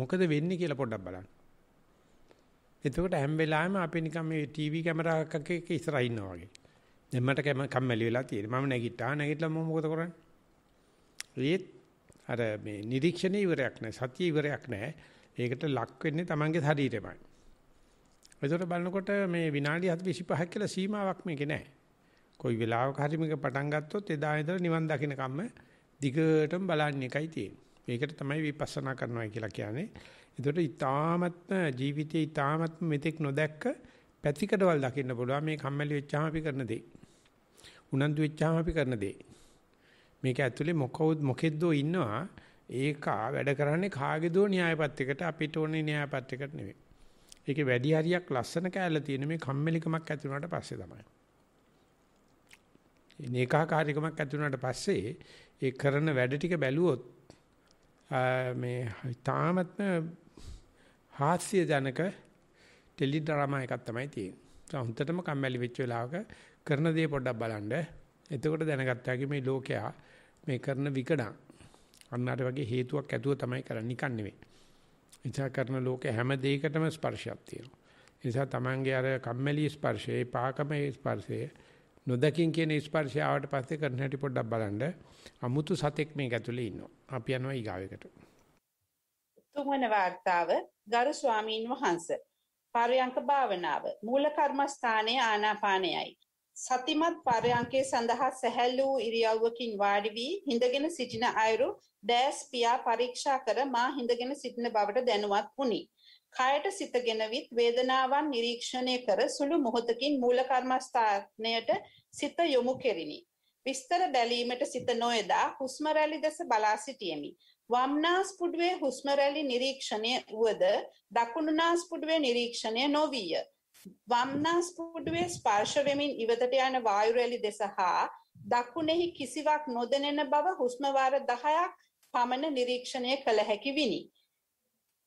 මොකද වෙන්නේ කියලා පොඩ්ඩක් බලන්න. එතකොට හැම වෙලාවෙම අපි නිකන් මේ ටීවී කැමරාවක් එක්ක ඉස්සරහා ඉන්නවා වගේ. දැන් මට කම්මැලි වෙලා තියෙනවා. මම නැගිට්ටා. නැගිටලා මම මොකද කරන්නේ? ඒත් අර මේ නිරීක්ෂණ ඉවරයක් නැහැ. සතිය ඉවරයක් නැහැ. ඒකට ලක් වෙන්නේ Tamanගේ ශරීරෙමයි. ඒකට බලනකොට මේ විනාඩි 25ක් කියලා සීමාවක් මේකේ නැහැ. කොයි වෙලාවක හරි මේක පටන් ගත්තොත් එදා ඉඳලා නිවන් දකින්න කම්ම දිගටම බලන්න එකයි තියෙන්නේ. මේකට තමයි විපස්සනා කරනවා කියලා කියන්නේ. ඒකට ඊ타මත්ම ජීවිතේ ඊ타මත්ම මෙතෙක් නොදැක්ක පැතිකඩවල් දකින්න පුළුවන් මේ කම්මැලි වෙච්චාම අපි කරන දේ. උනන්දු වෙච්චාම අපි කරන දේ. මේක ඇතුලේ මොකවුත් මොකෙද්දෝ ඉන්නවා ඒක වැඩ කරන්නේ කාගේදෝ න්‍යායපත්‍යකට අපිට ඕනේ න්‍යායපත්‍යකට නෙවෙයි. ඒකේ වැඩි හරියක් ලස්සන කෑල්ල තියෙන මේ කම්මැලිකමක් ඇති වුණාට පස්සේ තමයි. ඒකාකාරීකමක් ඇති වුණාට පස්සේ ඒ කරන වැඩ ටික බැලුවොත් මේ තාමත්ම හාස්‍ය ජනක ටෙලි ඩ්‍රාමා එකක් තමයි තියෙන්නේ. හොඳටම කම්මැලි වෙච්ච වෙලාවක කරන දේ පොඩ්ඩක් බලන්න. එතකොට දැනගත්තා මේ ලෝකයා මේ කරන විකඩම් අන්නාට වගේ හේතුවක් ඇතුව තමයි කරන්නේ නිකන් නෙවෙයි. එනිසා කරන ලෝකේ හැම දෙයකටම ස්පර්ශයක් තියෙනවා. ඒ නිසා Tamange අර කම්මැලි ස්පර්ශේ, පාකමේ ස්පර්ශේ, නොදකින් කියන ස්පර්ශය ආවට පස්සේ කරන හැටි පොඩ්ඩක් බලන්න. අමුතු සතෙක් මේක ඇතුලේ ඉන්නවා. අපි යනවා ඊගාවෙකට. තුන්වන වார்த்தාව ගරු ස්වාමීන් වහන්සේ පරයන්ක භාවනාව මූල කර්මස්ථානයේ ආනාපානයයි සතිමත් පරයන්කේ සඳහා සැහැල්ලු ඉරියව්වකින් වාඩි වී හිඳගෙන සිටින අයුරු දැස් පියා පරීක්ෂා කර මා හිඳගෙන සිටින බවට දැනුවත් වුනි. කයට සිතගෙන විත් වේදනාවන් නිරීක්ෂණය කර සුළු මොහොතකින් මූල කර්මස්ථානයට සිත යොමු කෙරිනි. විස්තර බැලීමට සිත නොයදා හුස්ම රැලි දැස බලා සිටියෙමි. වම්නාස් පුඩුවේ හුස්ම රැලි නිරීක්ෂණය වුවද දකුණුනාස් පුඩුවේ නිරීක්ෂණය නොවිය. වම්නාස්පුඩුවේ ස්පර්ශ වෙමින් ඉවතට යන වායු රැලි දෙස හා දකුණෙහි කිසිවක් නොදැනෙන බව හුස්ම වාර 10ක් පමණ නිරීක්ෂණය කළ හැකි විනි.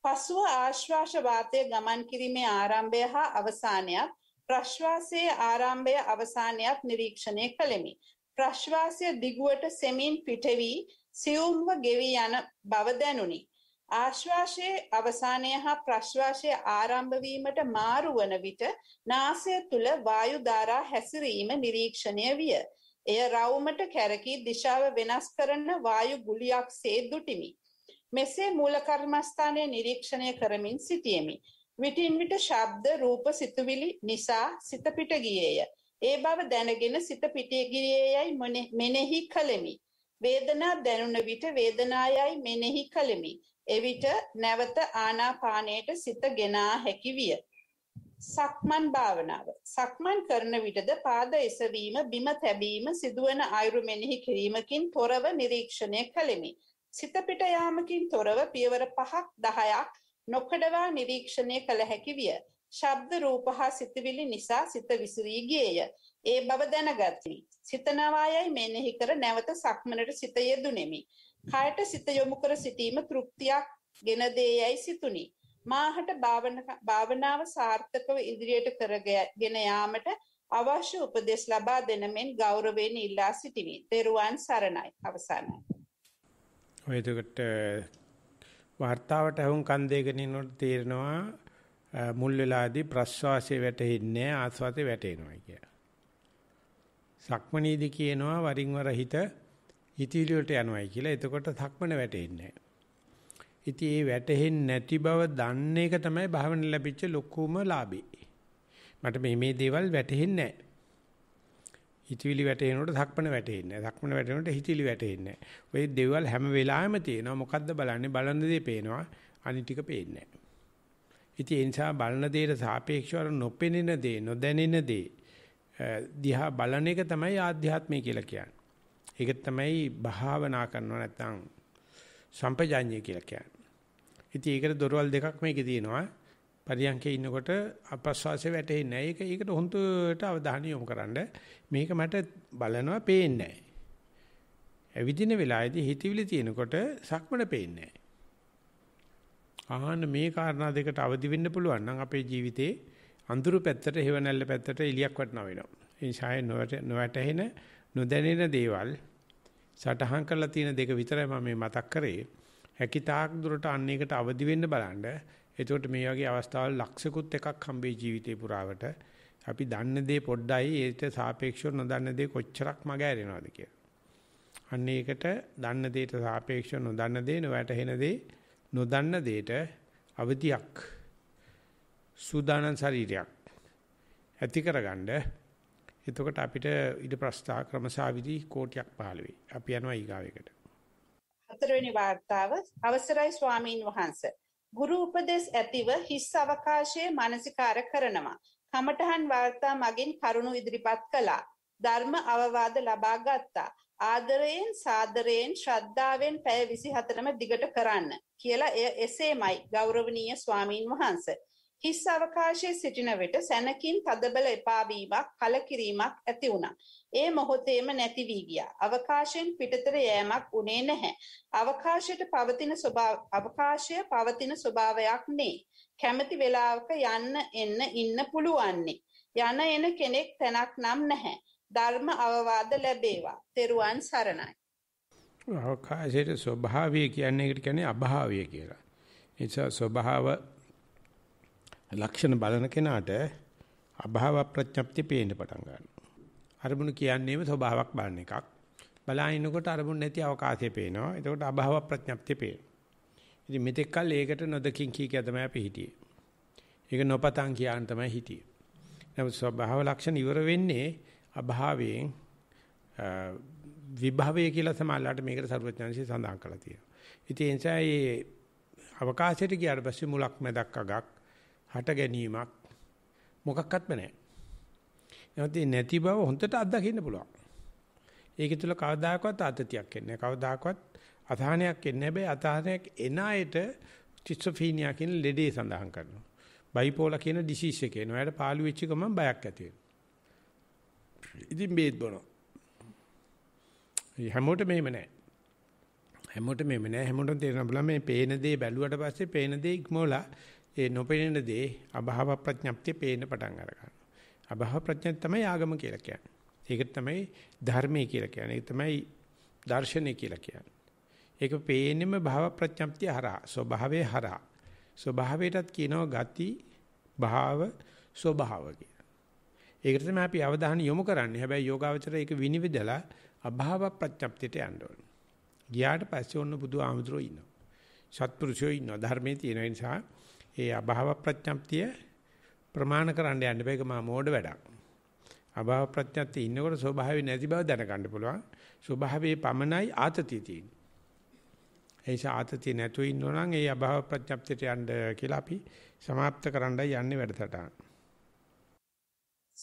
පසුව ආශ්වාස වාතය ගමන් කිරීමේ ආරම්භය හා අවසානයත් ප්‍රශ්වාසයේ ආරම්භය අවසානයත් නිරීක්ෂණය කළෙමි. ප්‍රශ්වාසය දිගුවට සෙමින් පිටවි සියුම්ව ගෙවි යන බව දැනුනි. ආශ්වාසයේ අවසානය හා ප්‍රශ්වාසයේ ආරම්භ වීමට මාරු වන විට නාසය තුල වායු ධාරා හැසිරීම නිරීක්ෂණය විය. එය රවුමට කැරකී දිශාව වෙනස් කරන වායු ගුලියක්සේ දුටිමි. මෙසේ මූල කර්මස්ථානය නිරීක්ෂණය කරමින් සිටියෙමි. විටින් විට ශබ්ද, රූප, සිතුවිලි නිසා සිත පිට ගියේය. ඒ බව දැනගෙන සිත පිට ගියේයයි මෙනෙහි කළෙමි. වේදනා දැනුන විට වේදනායයි මෙනෙහි කළෙමි. එවිට නැවත ආනාපානයට සිත ගෙනා හැකි විය. සක්මන් භාවනාව. සක්මන් කරන විටද පාද එසවීම බිම තැබීම සිදුවන අයුරු මෙනෙහි කිරීමකින් තොරව නිරීක්ෂණය කළෙමි. සිත පිට යාමකින් තොරව පියවර 5ක් 10ක් නොකඩවා නිරීක්ෂණය කළ හැකි විය. ශබ්ද රූප හා සිතවිලි නිසා සිත විසිරී ගියේය. ඒ බව දැනගති. සිතනවායයි මෙනෙහි කර නැවත සක්මනට සිත යෙදුණෙමි. කයට සිත යොමු කර සිටීම තෘප්තියක් ගෙන දේ යයි සිතුනි. මාහට භාවනාව සාර්ථකව ඉදිරියට කරගෙන යාමට අවශ්‍ය උපදෙස් ලබා දෙන මෙන් ගෞරවයෙන් ඉල්ලා සිටිමි. ත්වන් සරණයි. අවසන්යි. ඔය දෙකට වார்த்தාවට වුන් දෙකෙන් ඉන්නොත් තේරෙනවා මුල් වෙලාදී ප්‍රස්වාසයේ වැටෙන්නේ ආස්වාසේ වැටෙනවා කියලා. සක්මනීදි කියනවා වරින් වර හිත හිතවිලි වලට යනවායි කියලා එතකොට සක්මන වැටෙන්නේ ඉතින් ඒ වැටෙන්නේ නැති බව දන්න එක තමයි භාවන ලැබිච්ච ලොකුම ලාභේ. මට මේ මේ දේවල් වැටෙන්නේ නැහැ. හිතවිලි වැටෙනකොට ධක්මන වැටෙන්නේ නැහැ. ධක්මන වැටෙනකොට හිතවිලි වැටෙන්නේ නැහැ. ඔය දේවල් හැම වෙලාවෙම තියෙනවා. මොකද්ද බලන්නේ? බලන දේ පේනවා. අනිත් පේන්නේ නැහැ. ඒ නිසා බලන දේට සාපේක්ෂව නොපෙනෙන දේ, නොදැනෙන දේ දිහා බලන එක තමයි ආධ්‍යාත්මය කියලා කියන්නේ. ඒක තමයි භාවනා කරනවා නැත්නම් සම්පජාඤ්ඤය කියලා කියන්නේ. ඉතින් ඒකට දොරවල් දෙකක් මේකේ තියෙනවා. පරියන්කේ ඉන්නකොට අපස්වාසය වැටෙන්නේ නැහැ. ඒක ඒකට හොඳට අවධානය යොමු කරන්න. මේක මට බලනවා පේන්නේ නැහැ. ඇවිදින වෙලාවේදී හිතවිලි තියෙනකොට සක්මන පේන්නේ නැහැ. ආහන මේ කාරණා දෙකට අවදි වෙන්න පුළුවන් නම් අපේ ජීවිතේ අඳුරු පැත්තට, හෙවණැල්ල පැත්තට එලියක් වටනවා වෙනවා. ඒ නිසා නොවැටෙන නොදැනෙන දේවල් සටහන් කරලා තියෙන දෙක විතරයි මම මේ මතක් කරේ. හැකිතාක් දුරට අන්න එකට අවදි වෙන්න බලන්න. එතකොට මේ වගේ අවස්ථාවල ලක්ෂිකුත් එකක් හම්බේ ජීවිතේ පුරාවට. අපි දන්න දේ පොඩ්ඩයි ඒට සාපේක්ෂව නොදන්න දේ කොච්චරක් මග ඇරෙනවද කියලා. අන්න ඒකට දන්න දෙයට සාපේක්ෂව නොදන්න දේ නොවැටහෙන දේ නොදන්න දෙයට අවදියක් සූදානම් ශරීරයක් ඇති කරගන්න එතකොට අපිට ඉද ප්‍රස්ථා ක්‍රමසාවිදි කෝටියක් පහළ වෙයි. අපි යනවා ඊගාව එකට. හතරවෙනි වார்த்தාව අවසරයි ස්වාමින් වහන්සේ. ගුරු උපදේශ ඇතිව හිස් අවකාශයේ මානසිකාර කරනවා. කමඨහන් වார்த்தා මගින් කරුණු ඉදිරිපත් කළා. ධර්ම අවවාද ලබා ගත්තා. ආදරයෙන් සාදරයෙන් ශ්‍රද්ධාවෙන් පැය 24ම දිගට කරන්න කියලා එය එසේමයි ගෞරවනීය ස්වාමින් වහන්සේ. හිස් අවකාශයේ සිටින විට සැනකින් තදබල එපාවීමක් කලකිරීමක් ඇති වුණා. ඒ මොහොතේම නැති වී ගියා. අවකාශයෙන් පිටතර යෑමක් උනේ නැහැ. අවකාශයට පවතින ස්වභාව අවකාශය පවතින ස්වභාවයක් නේ. කැමැති වෙලාවක යන්න එන්න ඉන්න පුළුවන්නේ. යන එන කෙනෙක් තැනක් නම් නැහැ. ධර්ම අවවාද ලැබේවා. තෙරුවන් සරණයි. අවකාශයේ ස්වභාවය කියන්නේ ඒකට කියන්නේ අභාවය කියලා. ඒ නිසා ස්වභාව ලක්ෂණ බලන කෙනාට අභාව ප්‍රඥප්තිය පේන්න පටන් ගන්නවා. අරමුණු කියන්නේම ස්වභාවයක් බලන එකක්. බලනකොට අරමුණ නැති අවකාශය පේනවා. එතකොට අභාව ප්‍රඥප්තිය පේනවා. ඉතින් මෙතෙක් කල් ඒකට නොදකින් කී කිය තමයි අපි හිටියේ. ඒක නොපතන් කියන තමයි හිටියේ. නමුත් ස්වභාව ලක්ෂණ ඉවර වෙන්නේ අභාවයෙන් විභවය කියලා සමාලලට මේකට සර්වඥාන්සේ සඳහන් කරලා තියෙනවා. ඉතින් ඒ නිසා මේ අවකාශයට ගියාට පස්සේ මුලක් මැදක් අගක් හට ගැනීමක් මොකක්වත්ම නැහැ. එහෙනම් මේ නැති බව හොඳට අත්දකින්න පුළුවන්. ඒක තුල කවදාකවත් ආතතියක් එන්නේ නැහැ. කවදාකවත් අසහනයක් එන්නේ නැහැ. අසහනයක් එන අයට ස්කිසොෆීනියා කියන ලෙඩේ සඳහන් කරනවා. බයිපෝලා කියන ඩිසීස් එක එනවා. එයාට පාළු වෙච්ච ගමන් බයක් ඇති වෙනවා. ඉතින් බේත් බොනවා. හැමෝටම එහෙම නැහැ. හැමෝටම එහෙම නැහැ. හැමෝටම තේරෙන බුලා මේ පේන දේ බැලුවට පස්සේ පේන දේ ඉක්මවලා ඒ නොපෙනෙන දේ අභව ප්‍රඥප්තිය පේන්න පටන් අර ගන්නවා. අභව ප්‍රඥප්තිය තමයි ආගම කියලා කියන්නේ. ඒක තමයි ධර්මය කියලා කියන්නේ. ඒක තමයි දර්ශනය කියලා කියන්නේ. ඒක පේන්නම භව ප්‍රඥප්තිය හරහා, ස්වභාවයේ හරහා. ස්වභාවයටත් කියනවා ගති, භාව, ස්වභාව කියලා. ඒකට තමයි අපි අවධානය යොමු කරන්නේ. හැබැයි යෝගාවචරය ඒක විනිවිදලා අභව ප්‍රඥප්තියට යන්න ඕනේ. ගියාට පස්සේ ඔන්න බුදු ආමතුරු ඉන්නවා. සත්පුරුෂයෝ ඉන්නවා. ධර්මයේ තියෙන නිසා ඒ අභාව ප්‍රඥප්තිය ප්‍රමාණ කරන්න යන්න බෑ ඒක මා මෝඩ වැඩක්. අභාව ප්‍රඥප්තිය ඉන්නකොට ස්වභාවය නැති බව දැනගන්න පුළුවන්. ස්වභාවයේ පමණයි ආතතිය තියෙන්නේ. ඒ නිසා ආතතිය නැතුව ඉන්නෝ නම් ඒ අභාව ප්‍රඥප්තියට යන්න කියලා අපි સમાપ્ત කරන්නයි යන්නේ වැඩසටහන.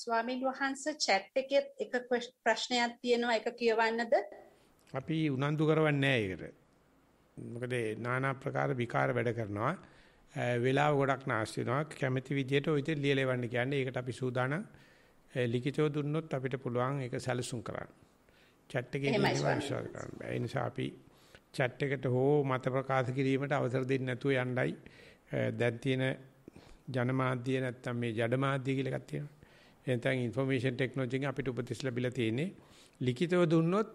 ස්වාමීන් වහන්සේ chat එකේ එක ප්‍රශ්නයක් තියෙනවා ඒක කියවන්නද? අපි උනන්දු කරවන්නේ නැහැ ඒකට. මොකද নানা ප්‍රකාර විකාර වැඩ කරනවා. වෙලාව ගොඩක් නාස්ති වෙනවා. කැමැති විදියට ඔය ඉතින් ලියලෙවන්න කියන්නේ. ඒකට අපි සූදානම් ලිඛිතව දුන්නොත් අපිට පුළුවන් ඒක සැලසුම් කරන්න. chat එකේ විශ්වාස කරන්න බෑ. ඒ නිසා අපි chat එකට හෝ මත ප්‍රකාශ කිරීමට අවසර දෙන්නේ නැතුව යණ්ඩයි. දැන් තියෙන ජනමාධ්‍ය නැත්තම් මේ ජඩමාධ්‍ය කියලා එකක් තියෙනවා. එතෙන් ইনফরমේෂන් ටෙක්නොලොජි එක අපිට උපදෙස් ලැබිලා තියෙන්නේ. ලිඛිතව දුන්නොත්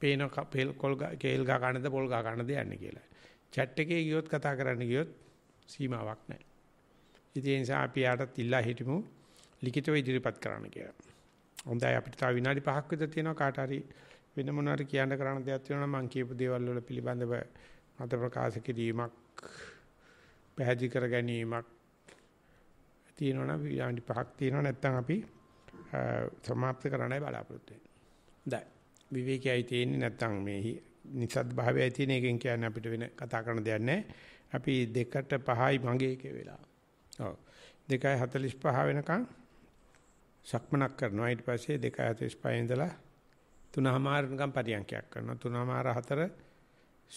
පේන කේල් ගා ගන්නද පොල් ගා ගන්නද යන්නේ කියලා. chat එකේ ගියොත් කතා කරන්න ගියොත් සීමාවක් නැහැ. ඉතින් ඒ නිසා අපි යාටත් ඉල්ලා හිටමු ලිඛිතව ඉදිරිපත් කරන්න කියලා. හොඳයි අපිට තව විනාඩි 5ක් විතර තියෙනවා කාට හරි වෙන මොනවාරි කියන්න කරන්න දෙයක් තියෙනවා නම් මම කියපු දේවල් වල පිළිබඳව මත ප්‍රකාශ කිරීමක් පැහැදිලි කර ගැනීමක් තියෙනවා නම් විනාඩි 5ක් තියෙනවා නැත්නම් අපි සමාප්ත කරන්නයි බලාපොරොත්තු වෙන්නේ. හොඳයි. විවේකයයි තියෙන්නේ නැත්නම් මේ නිසත් භාවයයි තියෙන එකෙන් කියන්නේ අපිට වෙන කතා කරන්න දෙයක් නැහැ. අපි දෙකට පහයි මගේ එක වෙලා. ඔව්. 2:45 වෙනකන් සක්මනක් කරනවා. ඊට පස්සේ 2:45 ඉඳලා 3:00මාරණකම් පරියන්කයක් කරනවා. 3:00මාර 4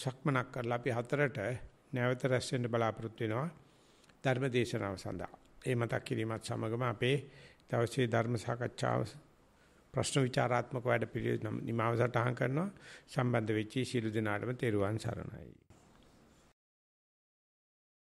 සක්මනක් කරලා අපි 4ට නැවත රැස් වෙන්න බලාපොරොත්තු වෙනවා. ධර්ම දේශනාව සඳහා. ඒ මතක් කිරීමත් සමගම අපේ දවසේ ධර්ම සාකච්ඡාව ප්‍රශ්න විචාරාත්මක වැඩ පිළිවෙල නිමාව සටහන් කරනවා. සම්බන්ධ වෙච්ච සියලු දෙනාටම තෙරුවන් සරණයි.